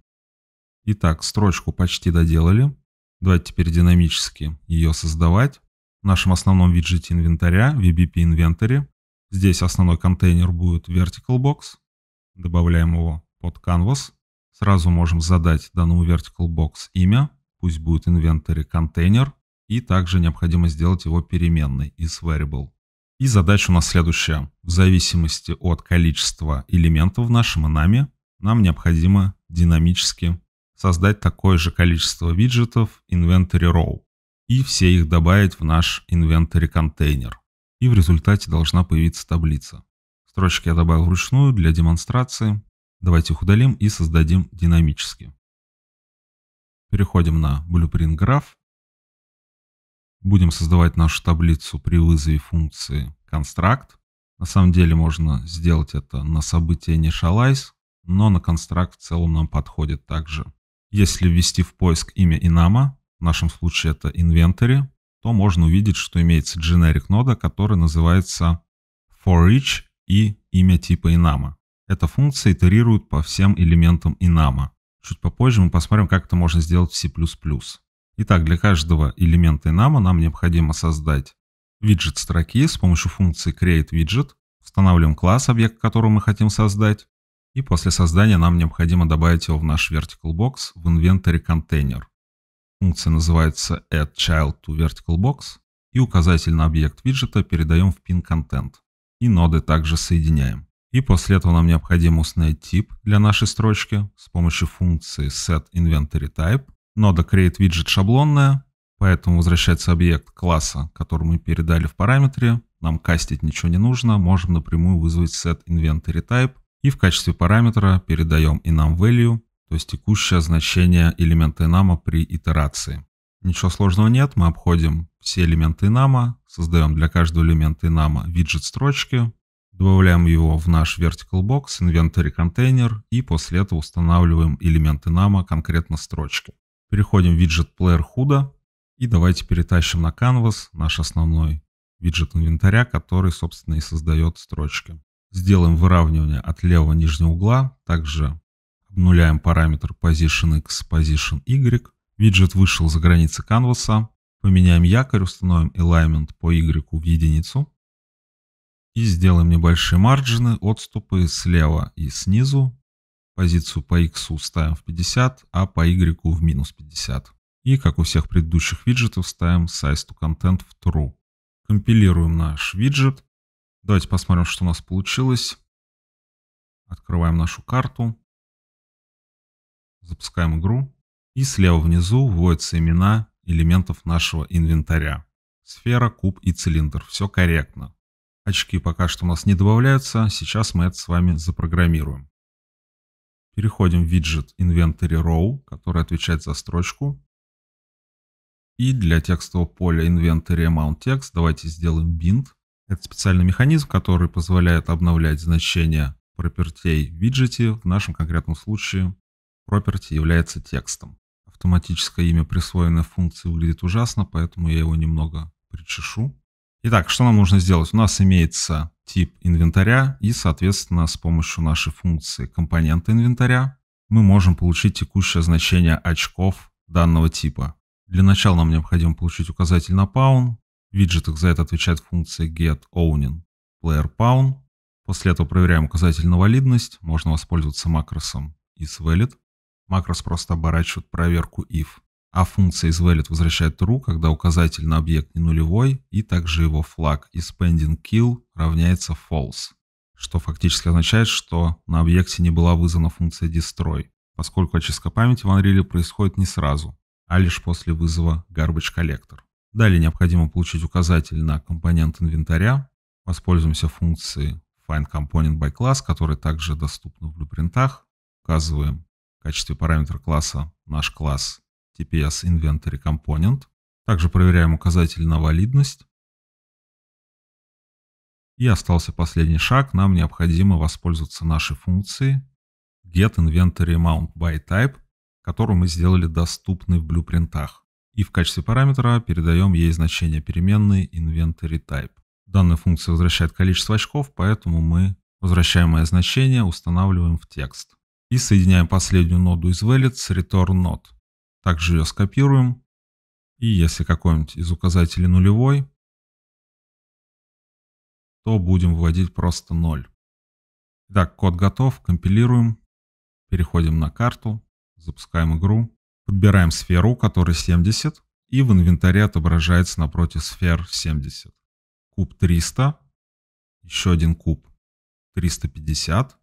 Итак, строчку почти доделали. Давайте теперь динамически ее создавать. В нашем основном виджете инвентаря, VBP Inventory, Здесь основной контейнер будет Vertical Box. Добавляем его под Canvas. Сразу можем задать данному Vertical Box имя, пусть будет инвентарь контейнер, и также необходимо сделать его переменной из variable. И задача у нас следующая. В зависимости от количества элементов в нашем инаме, нам необходимо динамически создать такое же количество виджетов inventory row и все их добавить в наш inventory контейнер. И в результате должна появиться таблица. Строчки я добавил вручную для демонстрации. Давайте их удалим и создадим динамически. Переходим на Blueprint Graph. Будем создавать нашу таблицу при вызове функции Construct. На самом деле можно сделать это на событие Initialize, но на Construct в целом нам подходит также. Если ввести в поиск имя Inama, в нашем случае это Inventory, то можно увидеть, что имеется generic нода, которая называется forEach и имя типа Inama. Эта функция итерирует по всем элементам инама. Чуть попозже мы посмотрим, как это можно сделать в C++. Итак, для каждого элемента инама нам необходимо создать виджет строки с помощью функции createWidget. Устанавливаем класс, объект которого мы хотим создать. И после создания нам необходимо добавить его в наш vertical box в инвентарь контейнер. Функция называется addChildToVerticalBox И указатель на объект виджета передаем в pin content. И ноды также соединяем. И после этого нам необходимо установить тип для нашей строчки с помощью функции setInventoryType. Нода createWidget шаблонная, поэтому возвращается объект класса, который мы передали в параметре. Нам кастить ничего не нужно, можем напрямую вызвать setInventoryType. И в качестве параметра передаем enum_value, то есть текущее значение элемента enum при итерации. Ничего сложного нет, мы обходим все элементы enum, создаем для каждого элемента enum виджет строчки, Добавляем его в наш Vertical Box, Inventory Container и после этого устанавливаем элементы нама, конкретно строчки. Переходим в виджет Player Huda и давайте перетащим на Canvas наш основной виджет инвентаря, который, собственно, и создает строчки. Сделаем выравнивание от левого нижнего угла, также обнуляем параметр Position X, Position Y. Виджет вышел за границы канваса. Поменяем якорь, установим alignment по Y в единицу и сделаем небольшие маржины, отступы слева и снизу. Позицию по X ставим в 50, а по Y в минус 50. И как у всех предыдущих виджетов ставим size to content в true. Компилируем наш виджет. Давайте посмотрим, что у нас получилось. Открываем нашу карту. Запускаем игру. И слева внизу вводятся имена элементов нашего инвентаря. Сфера, куб и цилиндр. Все корректно. Очки пока что у нас не добавляются, сейчас мы это с вами запрограммируем. Переходим в виджет Inventory Row, который отвечает за строчку. И для текстового поля Inventory Amount Text давайте сделаем bind. Это специальный механизм, который позволяет обновлять значения пропертей в виджете. В нашем конкретном случае property является текстом. Автоматическое имя присвоенной функции выглядит ужасно, поэтому я его немного причешу. Итак, что нам нужно сделать? У нас имеется тип инвентаря и, соответственно, с помощью нашей функции компонента инвентаря мы можем получить текущее значение очков данного типа. Для начала нам необходимо получить указатель на паун. В виджетах за это отвечает функция getOwning_playerPawn. После этого проверяем указатель на валидность. Можно воспользоваться макросом isValid. Макрос просто оборачивает проверку if а функция isValid возвращает true, когда указатель на объект не нулевой, и также его флаг isPendingKill равняется false, что фактически означает, что на объекте не была вызвана функция destroy, поскольку очистка памяти в Unreal происходит не сразу, а лишь после вызова garbage collector. Далее необходимо получить указатель на компонент инвентаря. Воспользуемся функцией findComponentByClass, которая также доступна в блюпринтах. Указываем в качестве параметра класса наш класс TPS Inventory Component. Также проверяем указатель на валидность. И остался последний шаг. Нам необходимо воспользоваться нашей функцией get которую мы сделали доступной в блюпринтах. И в качестве параметра передаем ей значение переменной inventoryType. Данная функция возвращает количество очков, поэтому мы возвращаемое значение устанавливаем в текст. И соединяем последнюю ноду из valid с return node. Также ее скопируем. И если какой-нибудь из указателей нулевой, то будем вводить просто 0. так код готов, компилируем, переходим на карту, запускаем игру, подбираем сферу, которая 70, и в инвентаре отображается напротив сфер 70. Куб 300, еще один куб 350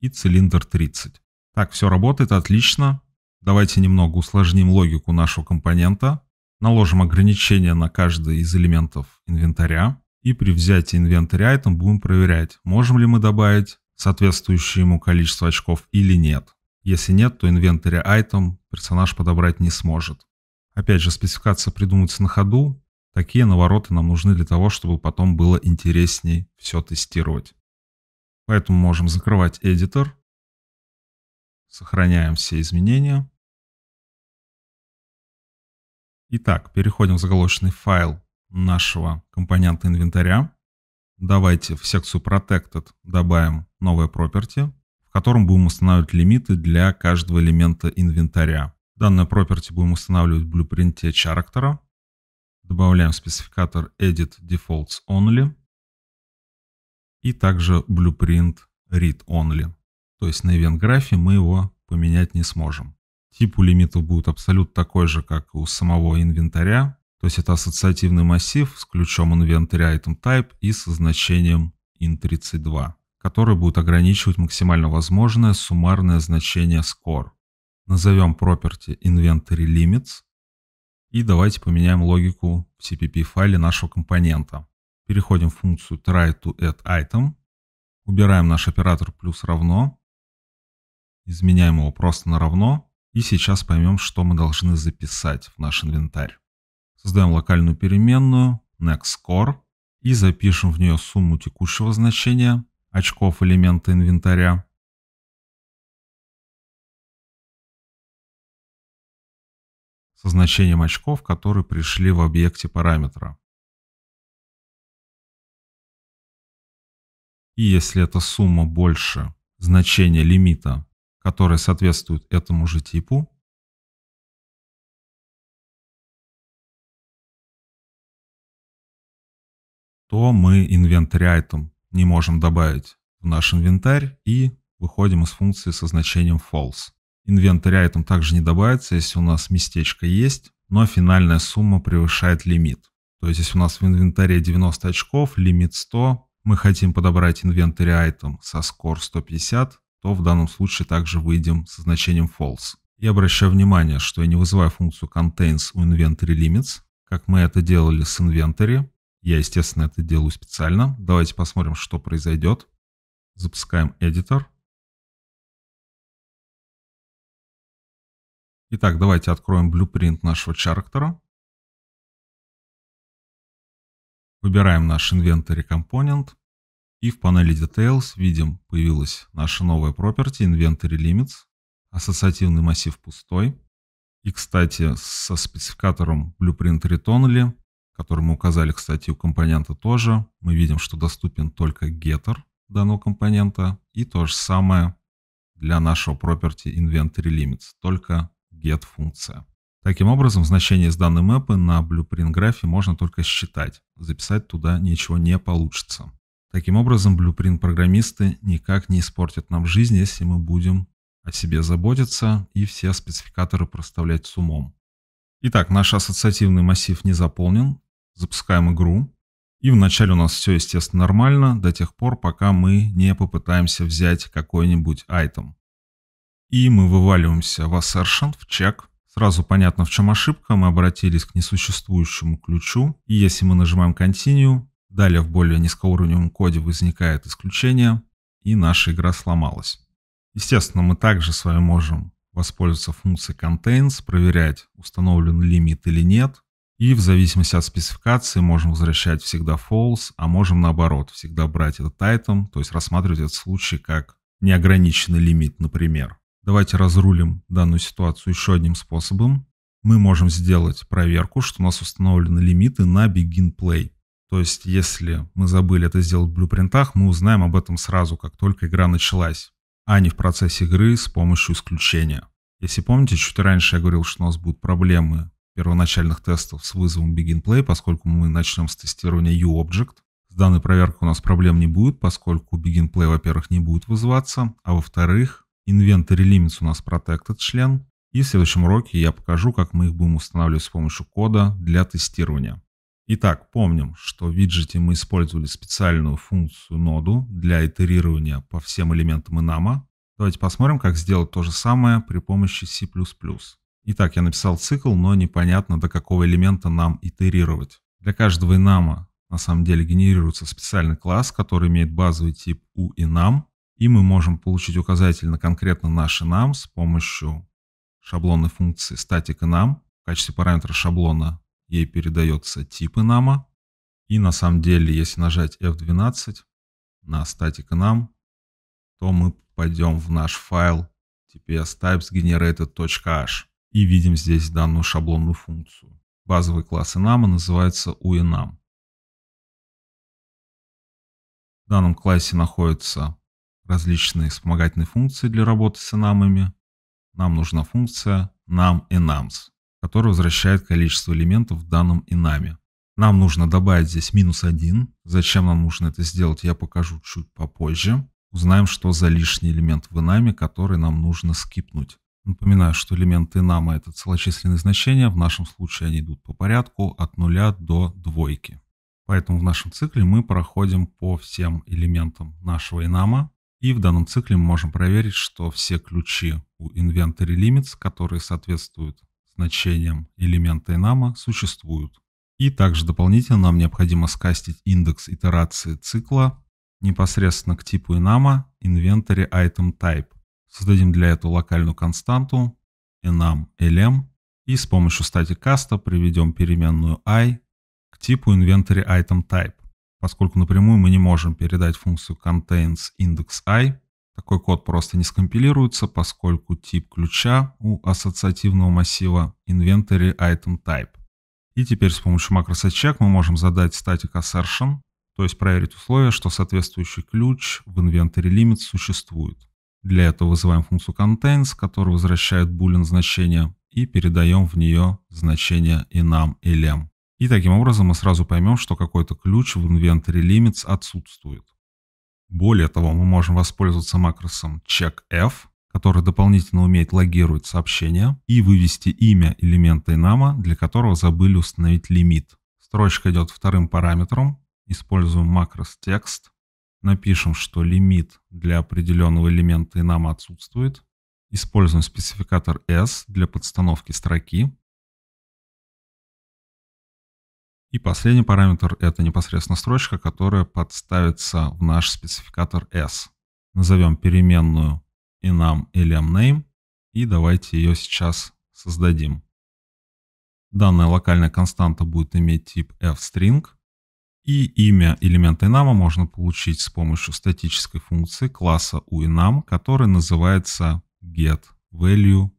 и цилиндр 30. Так, все работает отлично. Давайте немного усложним логику нашего компонента, наложим ограничения на каждый из элементов инвентаря, и при взятии инвентаря этом будем проверять, можем ли мы добавить соответствующее ему количество очков или нет. Если нет, то инвентаря item персонаж подобрать не сможет. Опять же, спецификация придумывается на ходу. Такие навороты нам нужны для того, чтобы потом было интересней все тестировать. Поэтому можем закрывать эдитор. Сохраняем все изменения. Итак, переходим в заголовочный файл нашего компонента инвентаря. Давайте в секцию Protected добавим новое property, в котором будем устанавливать лимиты для каждого элемента инвентаря. Данное property будем устанавливать в блюпринте character. Добавляем спецификатор edit defaults only и также blueprint read only. То есть на event графе мы его поменять не сможем. Тип у лимитов будет абсолютно такой же, как у самого инвентаря. То есть это ассоциативный массив с ключом инвентаря item type и со значением in32, который будет ограничивать максимально возможное суммарное значение score. Назовем property inventory limits. И давайте поменяем логику в CPP файле нашего компонента. Переходим в функцию try to add item. Убираем наш оператор плюс равно. Изменяем его просто на равно и сейчас поймем, что мы должны записать в наш инвентарь. Создаем локальную переменную nextCore и запишем в нее сумму текущего значения очков элемента инвентаря со значением очков, которые пришли в объекте параметра. И если эта сумма больше значения лимита которые соответствуют этому же типу, то мы инвентарь item не можем добавить в наш инвентарь и выходим из функции со значением false. Инвентарь item также не добавится, если у нас местечко есть, но финальная сумма превышает лимит. То есть если у нас в инвентаре 90 очков, лимит 100, мы хотим подобрать инвентарь item со score 150, то в данном случае также выйдем со значением false. Я обращаю внимание, что я не вызываю функцию contains у inventory limits, как мы это делали с inventory. Я, естественно, это делаю специально. Давайте посмотрим, что произойдет. Запускаем editor. Итак, давайте откроем blueprint нашего чарактера. Выбираем наш inventory компонент. И в панели Details видим, появилась наша новая property Inventory Limits. Ассоциативный массив пустой. И, кстати, со спецификатором Blueprint Retonally, который мы указали, кстати, у компонента тоже, мы видим, что доступен только getter данного компонента. И то же самое для нашего property Inventory Limits, только get функция. Таким образом, значение из данной мэпы на Blueprint графе можно только считать. Записать туда ничего не получится. Таким образом, блюпринт-программисты никак не испортят нам жизнь, если мы будем о себе заботиться и все спецификаторы проставлять с умом. Итак, наш ассоциативный массив не заполнен. Запускаем игру. И вначале у нас все, естественно, нормально, до тех пор, пока мы не попытаемся взять какой-нибудь айтем. И мы вываливаемся в assertion, в чек. Сразу понятно, в чем ошибка. Мы обратились к несуществующему ключу. И если мы нажимаем continue, Далее в более низкоуровневом коде возникает исключение, и наша игра сломалась. Естественно, мы также с вами можем воспользоваться функцией contains, проверять, установлен лимит или нет. И в зависимости от спецификации можем возвращать всегда false, а можем наоборот всегда брать этот item, то есть рассматривать этот случай как неограниченный лимит, например. Давайте разрулим данную ситуацию еще одним способом. Мы можем сделать проверку, что у нас установлены лимиты на begin play. То есть, если мы забыли это сделать в блюпринтах, мы узнаем об этом сразу, как только игра началась, а не в процессе игры с помощью исключения. Если помните, чуть раньше я говорил, что у нас будут проблемы первоначальных тестов с вызовом BeginPlay, поскольку мы начнем с тестирования UObject. С данной проверкой у нас проблем не будет, поскольку BeginPlay, во-первых, не будет вызываться, а во-вторых, Inventory Limits у нас Protected член, и в следующем уроке я покажу, как мы их будем устанавливать с помощью кода для тестирования. Итак, помним, что в виджете мы использовали специальную функцию ноду для итерирования по всем элементам Enama. Давайте посмотрим, как сделать то же самое при помощи C++. Итак, я написал цикл, но непонятно, до какого элемента нам итерировать. Для каждого Enama на самом деле генерируется специальный класс, который имеет базовый тип u enum, и мы можем получить указатель на конкретно наш enum с помощью шаблонной функции static enum. В качестве параметра шаблона ей передается тип инама. И на самом деле, если нажать F12 на static enum, то мы пойдем в наш файл tps types generated.h и видим здесь данную шаблонную функцию. Базовый класс enum называется uenum. В данном классе находятся различные вспомогательные функции для работы с инамами Нам нужна функция nam enums который возвращает количество элементов в данном инами. Нам нужно добавить здесь минус 1. Зачем нам нужно это сделать, я покажу чуть попозже. Узнаем, что за лишний элемент в инаме, который нам нужно скипнуть. Напоминаю, что элементы инама это целочисленные значения. В нашем случае они идут по порядку от 0 до двойки. Поэтому в нашем цикле мы проходим по всем элементам нашего инама. И в данном цикле мы можем проверить, что все ключи у Inventory Limits, которые соответствуют значением элемента инама существуют. И также дополнительно нам необходимо скастить индекс итерации цикла непосредственно к типу инама inventory item type. Создадим для этого локальную константу enum lm и с помощью static cast приведем переменную i к типу inventory item type. Поскольку напрямую мы не можем передать функцию contains index i, такой код просто не скомпилируется, поскольку тип ключа у ассоциативного массива inventory item type. И теперь с помощью макроса check мы можем задать static assertion, то есть проверить условие, что соответствующий ключ в inventory limit существует. Для этого вызываем функцию contains, которая возвращает boolean значение и передаем в нее значение enum и lem. И таким образом мы сразу поймем, что какой-то ключ в inventory limits отсутствует. Более того, мы можем воспользоваться макросом checkf, который дополнительно умеет логировать сообщения и вывести имя элемента инама, для которого забыли установить лимит. Строчка идет вторым параметром. Используем макрос текст. Напишем, что лимит для определенного элемента инама отсутствует. Используем спецификатор s для подстановки строки. И последний параметр – это непосредственно строчка, которая подставится в наш спецификатор s. Назовем переменную enum или mname, и давайте ее сейчас создадим. Данная локальная константа будет иметь тип fstring, и имя элемента enum можно получить с помощью статической функции класса uenum, который называется getValue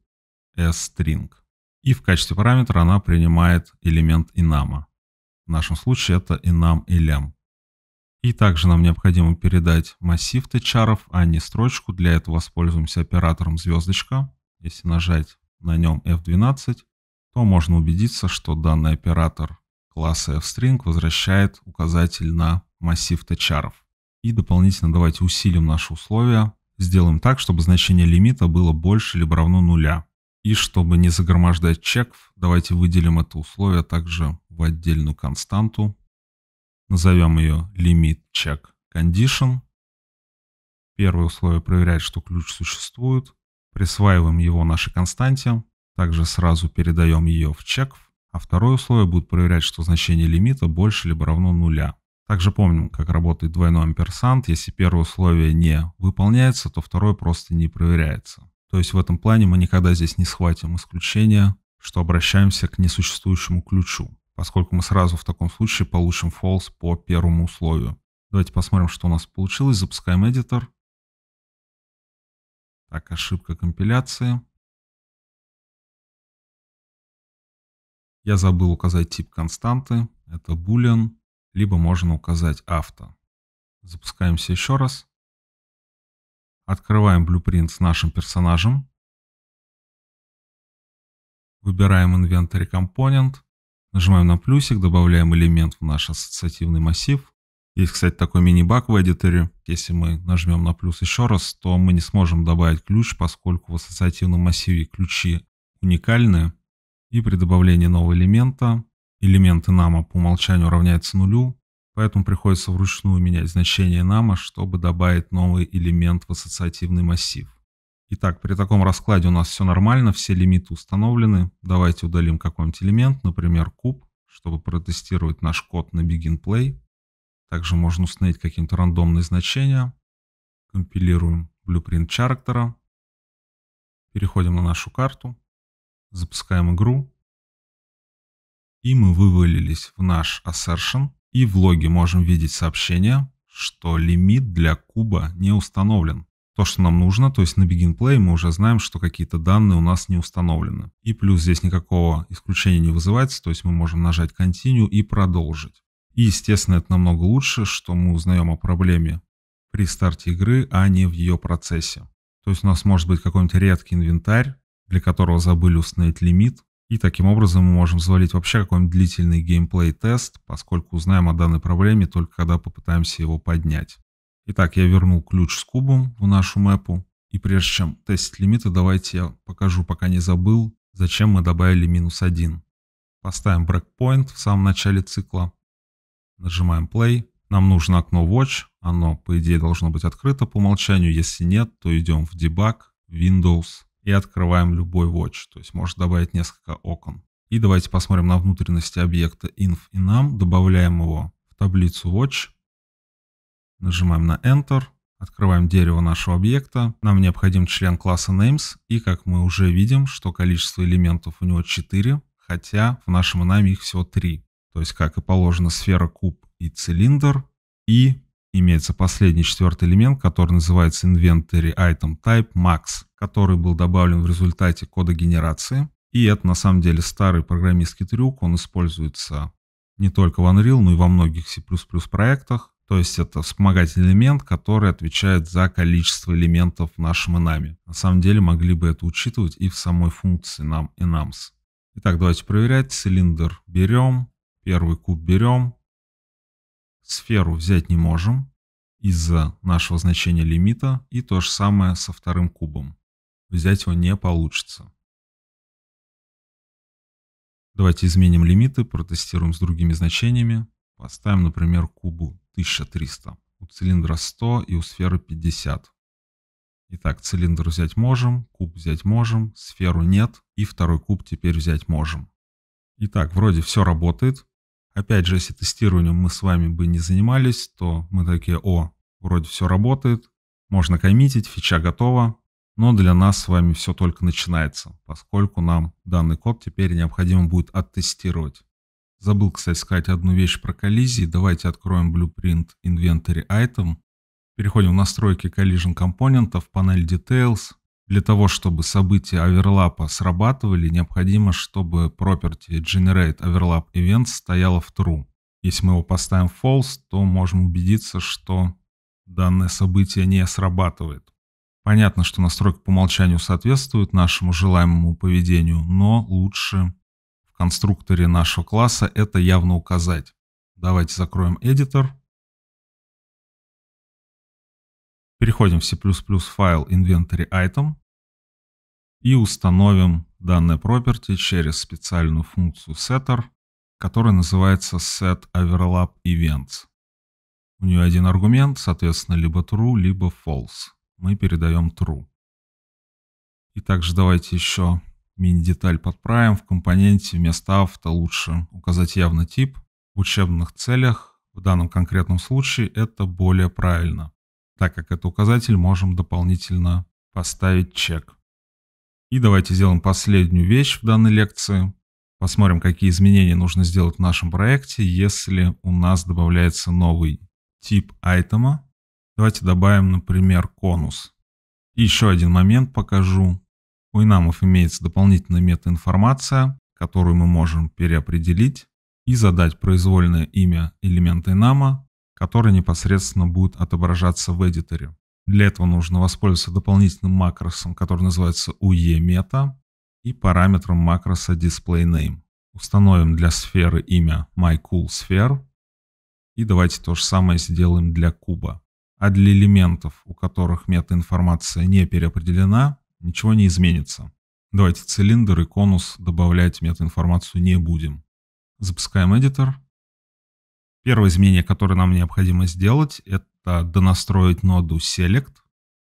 И в качестве параметра она принимает элемент enum. В нашем случае это и нам, и лям. И также нам необходимо передать массив тычаров, а не строчку. Для этого воспользуемся оператором звездочка. Если нажать на нем F12, то можно убедиться, что данный оператор класса fString возвращает указатель на массив тычаров. И дополнительно давайте усилим наши условия. Сделаем так, чтобы значение лимита было больше либо равно нуля. И чтобы не загромождать чеков, давайте выделим это условие также в отдельную константу. Назовем ее limit check condition. Первое условие проверяет, что ключ существует. Присваиваем его нашей константе. Также сразу передаем ее в check. А второе условие будет проверять, что значение лимита больше либо равно нуля. Также помним, как работает двойной амперсант. Если первое условие не выполняется, то второе просто не проверяется. То есть в этом плане мы никогда здесь не схватим исключение, что обращаемся к несуществующему ключу, поскольку мы сразу в таком случае получим false по первому условию. Давайте посмотрим, что у нас получилось. Запускаем эдитор. Так, ошибка компиляции. Я забыл указать тип константы. Это boolean. Либо можно указать авто. Запускаемся еще раз. Открываем блюпринт с нашим персонажем. Выбираем Inventory Component. Нажимаем на плюсик, добавляем элемент в наш ассоциативный массив. Есть, кстати, такой мини-баг в эдитере. Если мы нажмем на плюс еще раз, то мы не сможем добавить ключ, поскольку в ассоциативном массиве ключи уникальны. И при добавлении нового элемента элементы нама по умолчанию равняются нулю. Поэтому приходится вручную менять значение нама, чтобы добавить новый элемент в ассоциативный массив. Итак, при таком раскладе у нас все нормально, все лимиты установлены. Давайте удалим какой-нибудь элемент, например, куб, чтобы протестировать наш код на begin play. Также можно установить какие то рандомные значения. Компилируем blueprint чарактера, Переходим на нашу карту. Запускаем игру. И мы вывалились в наш assertion и в логе можем видеть сообщение, что лимит для куба не установлен. То, что нам нужно, то есть на Begin Play мы уже знаем, что какие-то данные у нас не установлены. И плюс здесь никакого исключения не вызывается, то есть мы можем нажать Continue и продолжить. И, естественно, это намного лучше, что мы узнаем о проблеме при старте игры, а не в ее процессе. То есть у нас может быть какой-нибудь редкий инвентарь, для которого забыли установить лимит, и таким образом мы можем завалить вообще какой-нибудь длительный геймплей-тест, поскольку узнаем о данной проблеме только когда попытаемся его поднять. Итак, я вернул ключ с кубом в нашу мэпу. И прежде чем тестить лимиты, давайте я покажу, пока не забыл, зачем мы добавили минус один. Поставим breakpoint в самом начале цикла. Нажимаем play. Нам нужно окно watch. Оно, по идее, должно быть открыто по умолчанию. Если нет, то идем в debug, Windows, и открываем любой watch, то есть можно добавить несколько окон. И давайте посмотрим на внутренности объекта inf и нам, добавляем его в таблицу watch, нажимаем на enter, открываем дерево нашего объекта, нам необходим член класса names, и как мы уже видим, что количество элементов у него 4, хотя в нашем нами их всего 3. То есть, как и положено, сфера, куб и цилиндр. И имеется последний четвертый элемент, который называется Inventory Item Type Max который был добавлен в результате кода генерации. И это на самом деле старый программистский трюк, он используется не только в Unreal, но и во многих C++ проектах. То есть это вспомогательный элемент, который отвечает за количество элементов в нашем enum. На самом деле могли бы это учитывать и в самой функции нам enums. Итак, давайте проверять. Цилиндр берем, первый куб берем, сферу взять не можем из-за нашего значения лимита. И то же самое со вторым кубом взять его не получится. Давайте изменим лимиты, протестируем с другими значениями. Поставим, например, кубу 1300. У цилиндра 100 и у сферы 50. Итак, цилиндр взять можем, куб взять можем, сферу нет и второй куб теперь взять можем. Итак, вроде все работает. Опять же, если тестированием мы с вами бы не занимались, то мы такие, о, вроде все работает, можно коммитить, фича готова, но для нас с вами все только начинается, поскольку нам данный код теперь необходимо будет оттестировать. Забыл, кстати, сказать одну вещь про коллизии. Давайте откроем Blueprint Inventory Item. Переходим в настройки Collision компонентов, панель Details. Для того, чтобы события оверлапа срабатывали, необходимо, чтобы property Generate Overlap Event стояло в True. Если мы его поставим в False, то можем убедиться, что данное событие не срабатывает. Понятно, что настройка по умолчанию соответствует нашему желаемому поведению, но лучше в конструкторе нашего класса это явно указать. Давайте закроем эдитор. Переходим в C++ файл inventory item и установим данное property через специальную функцию setter, которая называется set_overlap_events. У нее один аргумент, соответственно, либо true, либо false мы передаем true. И также давайте еще мини-деталь подправим. В компоненте вместо авто лучше указать явно тип. В учебных целях в данном конкретном случае это более правильно, так как это указатель можем дополнительно поставить чек. И давайте сделаем последнюю вещь в данной лекции. Посмотрим, какие изменения нужно сделать в нашем проекте, если у нас добавляется новый тип айтема, Давайте добавим, например, конус. И еще один момент покажу. У инамов имеется дополнительная метаинформация, которую мы можем переопределить и задать произвольное имя элемента инама, который непосредственно будет отображаться в эдиторе. Для этого нужно воспользоваться дополнительным макросом, который называется UE-meta и параметром макроса DisplayName. Установим для сферы имя MyCoolSphere и давайте то же самое сделаем для куба а для элементов, у которых метаинформация не переопределена, ничего не изменится. Давайте цилиндр и конус добавлять метаинформацию не будем. Запускаем эдитор. Первое изменение, которое нам необходимо сделать, это донастроить ноду select.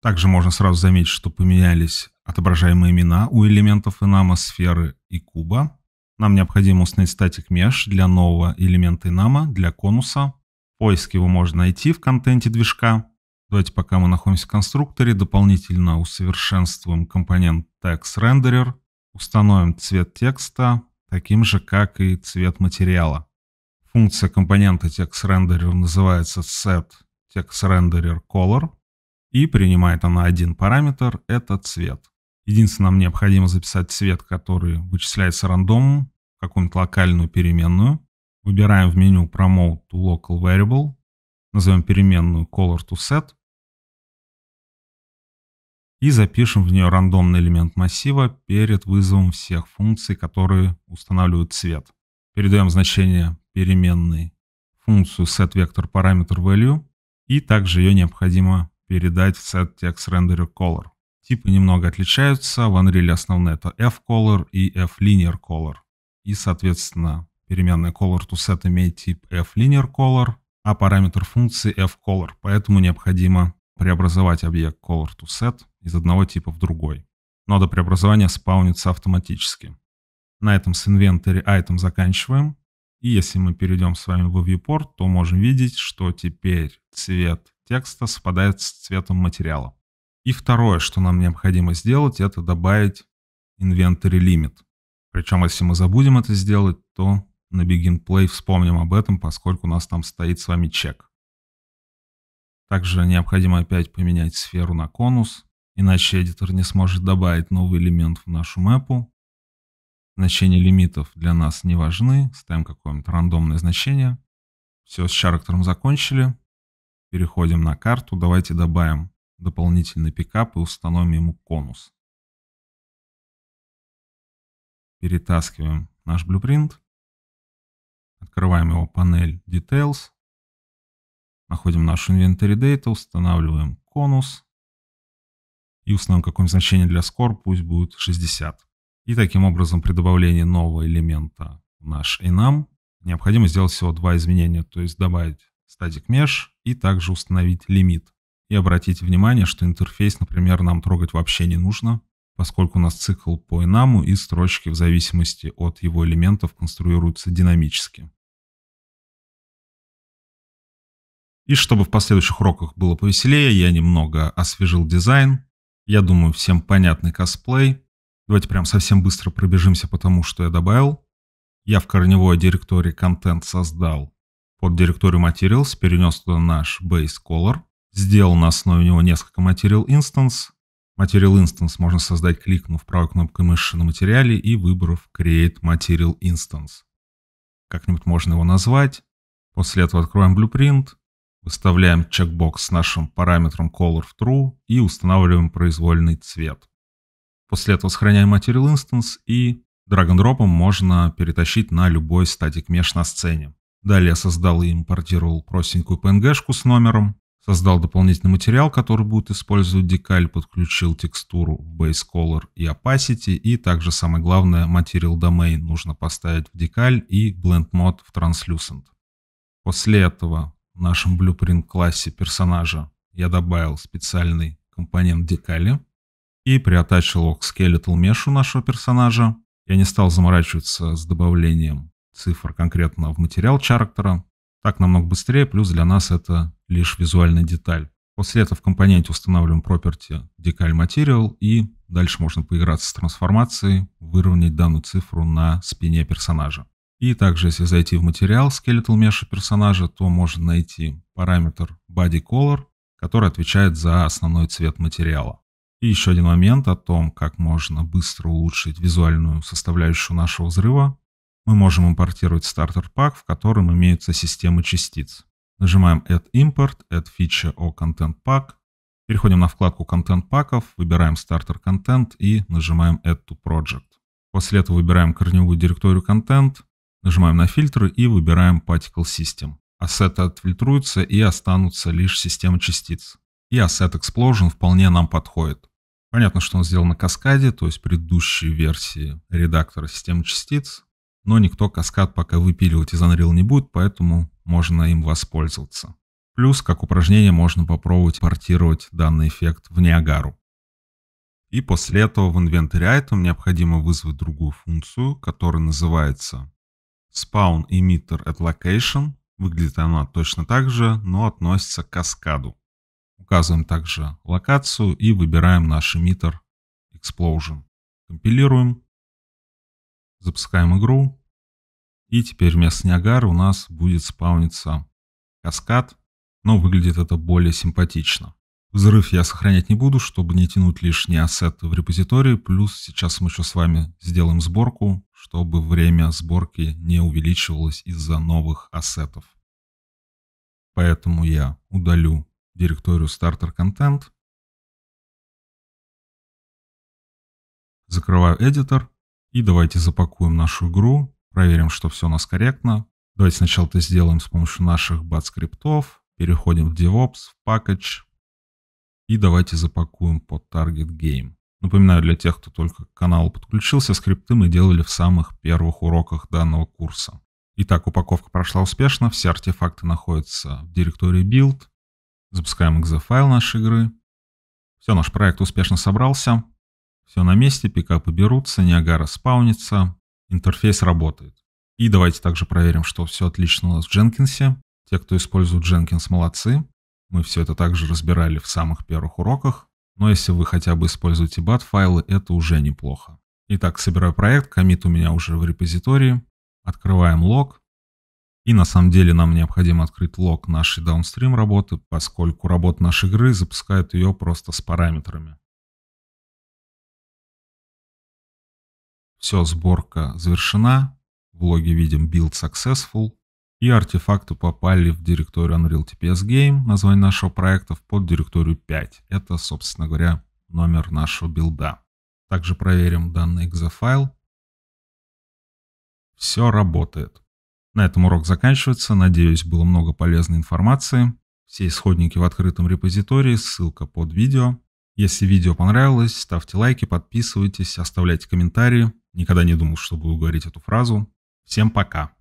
Также можно сразу заметить, что поменялись отображаемые имена у элементов Enama, сферы и куба. Нам необходимо установить статик mesh для нового элемента Enama, для конуса. Поиск его можно найти в контенте движка. Давайте пока мы находимся в конструкторе, дополнительно усовершенствуем компонент TextRenderer. Установим цвет текста таким же, как и цвет материала. Функция компонента TextRenderer называется set TextRendererColor и принимает она один параметр, это цвет. Единственное, нам необходимо записать цвет, который вычисляется рандомом, какую-нибудь локальную переменную. Выбираем в меню Promote to Local Variable. Назовем переменную Color to Set. И запишем в нее рандомный элемент массива перед вызовом всех функций, которые устанавливают цвет. Передаем значение переменной функцию SetVectorParameterValue И также ее необходимо передать в setTextRenderColor. Типы немного отличаются. В Unreal основные это FColor и FLinearColor И, соответственно, переменная color toSet имеет тип fLinearColor, а параметр функции fColor, поэтому необходимо преобразовать объект color toSet из одного типа в другой. Нода преобразования спаунится автоматически. На этом с инвентаря item заканчиваем. И если мы перейдем с вами в viewport, то можем видеть, что теперь цвет текста совпадает с цветом материала. И второе, что нам необходимо сделать, это добавить inventory limit. Причем, если мы забудем это сделать, то на Begin Play вспомним об этом, поскольку у нас там стоит с вами чек. Также необходимо опять поменять сферу на конус, иначе эдитор не сможет добавить новый элемент в нашу мэпу. Значения лимитов для нас не важны, ставим какое-нибудь рандомное значение. Все, с чарактером закончили. Переходим на карту, давайте добавим дополнительный пикап и установим ему конус. Перетаскиваем наш блюпринт. Открываем его панель Details. Находим наш Inventory Data, устанавливаем конус. И установим какое-нибудь значение для score, пусть будет 60. И таким образом при добавлении нового элемента в наш enum необходимо сделать всего два изменения, то есть добавить static mesh и также установить лимит. И обратите внимание, что интерфейс, например, нам трогать вообще не нужно, поскольку у нас цикл по инаму и строчки в зависимости от его элементов конструируются динамически. И чтобы в последующих уроках было повеселее, я немного освежил дизайн. Я думаю, всем понятный косплей. Давайте прям совсем быстро пробежимся по тому, что я добавил. Я в корневой директории контент создал под директорию Materials, перенес туда наш base color, сделал на основе него несколько Material Instance, Material Instance можно создать, кликнув правой кнопкой мыши на материале и выбрав Create Material Instance. Как-нибудь можно его назвать. После этого откроем Blueprint, выставляем чекбокс с нашим параметром Color в True и устанавливаем произвольный цвет. После этого сохраняем Material Instance и драг-н-дропом можно перетащить на любой статик меш на сцене. Далее создал и импортировал простенькую PNG-шку с номером, Создал дополнительный материал, который будет использовать декаль, подключил текстуру в Base Color и Opacity. И также самое главное, Material Domain нужно поставить в декаль и Blend Mode в Translucent. После этого в нашем Blueprint классе персонажа я добавил специальный компонент декали и приотачил его к Skeletal Mesh нашего персонажа. Я не стал заморачиваться с добавлением цифр конкретно в материал чарактера. Так намного быстрее, плюс для нас это лишь визуальная деталь. После этого в компоненте устанавливаем property decal material и дальше можно поиграться с трансформацией, выровнять данную цифру на спине персонажа. И также, если зайти в материал Skeletal Mesh персонажа, то можно найти параметр Body Color, который отвечает за основной цвет материала. И еще один момент о том, как можно быстро улучшить визуальную составляющую нашего взрыва. Мы можем импортировать стартер-пак, в котором имеются системы частиц. Нажимаем Add Import, Add Feature or Content Pack. Переходим на вкладку Content Pack'ов, выбираем Starter Content и нажимаем Add to Project. После этого выбираем корневую директорию Content, нажимаем на фильтры и выбираем Particle System. Ассеты отфильтруются и останутся лишь система частиц. И Asset Explosion вполне нам подходит. Понятно, что он сделан на каскаде, то есть предыдущей версии редактора системы частиц но никто каскад пока выпиливать из Unreal не будет, поэтому можно им воспользоваться. Плюс, как упражнение, можно попробовать портировать данный эффект в Ниагару. И после этого в инвентаре item необходимо вызвать другую функцию, которая называется Spawn Emitter at Location. Выглядит она точно так же, но относится к каскаду. Указываем также локацию и выбираем наш эмиттер Explosion. Компилируем. Запускаем игру. И теперь вместо Ниагары у нас будет спауниться каскад, но выглядит это более симпатично. Взрыв я сохранять не буду, чтобы не тянуть лишние ассеты в репозитории, плюс сейчас мы еще с вами сделаем сборку, чтобы время сборки не увеличивалось из-за новых ассетов. Поэтому я удалю директорию Starter Content, закрываю эдитор и давайте запакуем нашу игру, проверим, что все у нас корректно. Давайте сначала это сделаем с помощью наших бат-скриптов. Переходим в DevOps, в Package. И давайте запакуем под Target Game. Напоминаю, для тех, кто только к каналу подключился, скрипты мы делали в самых первых уроках данного курса. Итак, упаковка прошла успешно, все артефакты находятся в директории build. Запускаем exe-файл нашей игры. Все, наш проект успешно собрался. Все на месте, пикапы берутся, Ниагара спаунится, интерфейс работает. И давайте также проверим, что все отлично у нас в Дженкинсе. Те, кто использует Jenkins, молодцы. Мы все это также разбирали в самых первых уроках. Но если вы хотя бы используете бат файлы, это уже неплохо. Итак, собираю проект, комит у меня уже в репозитории. Открываем лог. И на самом деле нам необходимо открыть лог нашей downstream работы, поскольку работа нашей игры запускает ее просто с параметрами. Все, сборка завершена. В логе видим build successful. И артефакты попали в директорию Unreal TPS Game, название нашего проекта, в поддиректорию 5. Это, собственно говоря, номер нашего билда. Также проверим данный exe файл. Все работает. На этом урок заканчивается. Надеюсь, было много полезной информации. Все исходники в открытом репозитории, ссылка под видео. Если видео понравилось, ставьте лайки, подписывайтесь, оставляйте комментарии. Никогда не думал, что буду говорить эту фразу. Всем пока.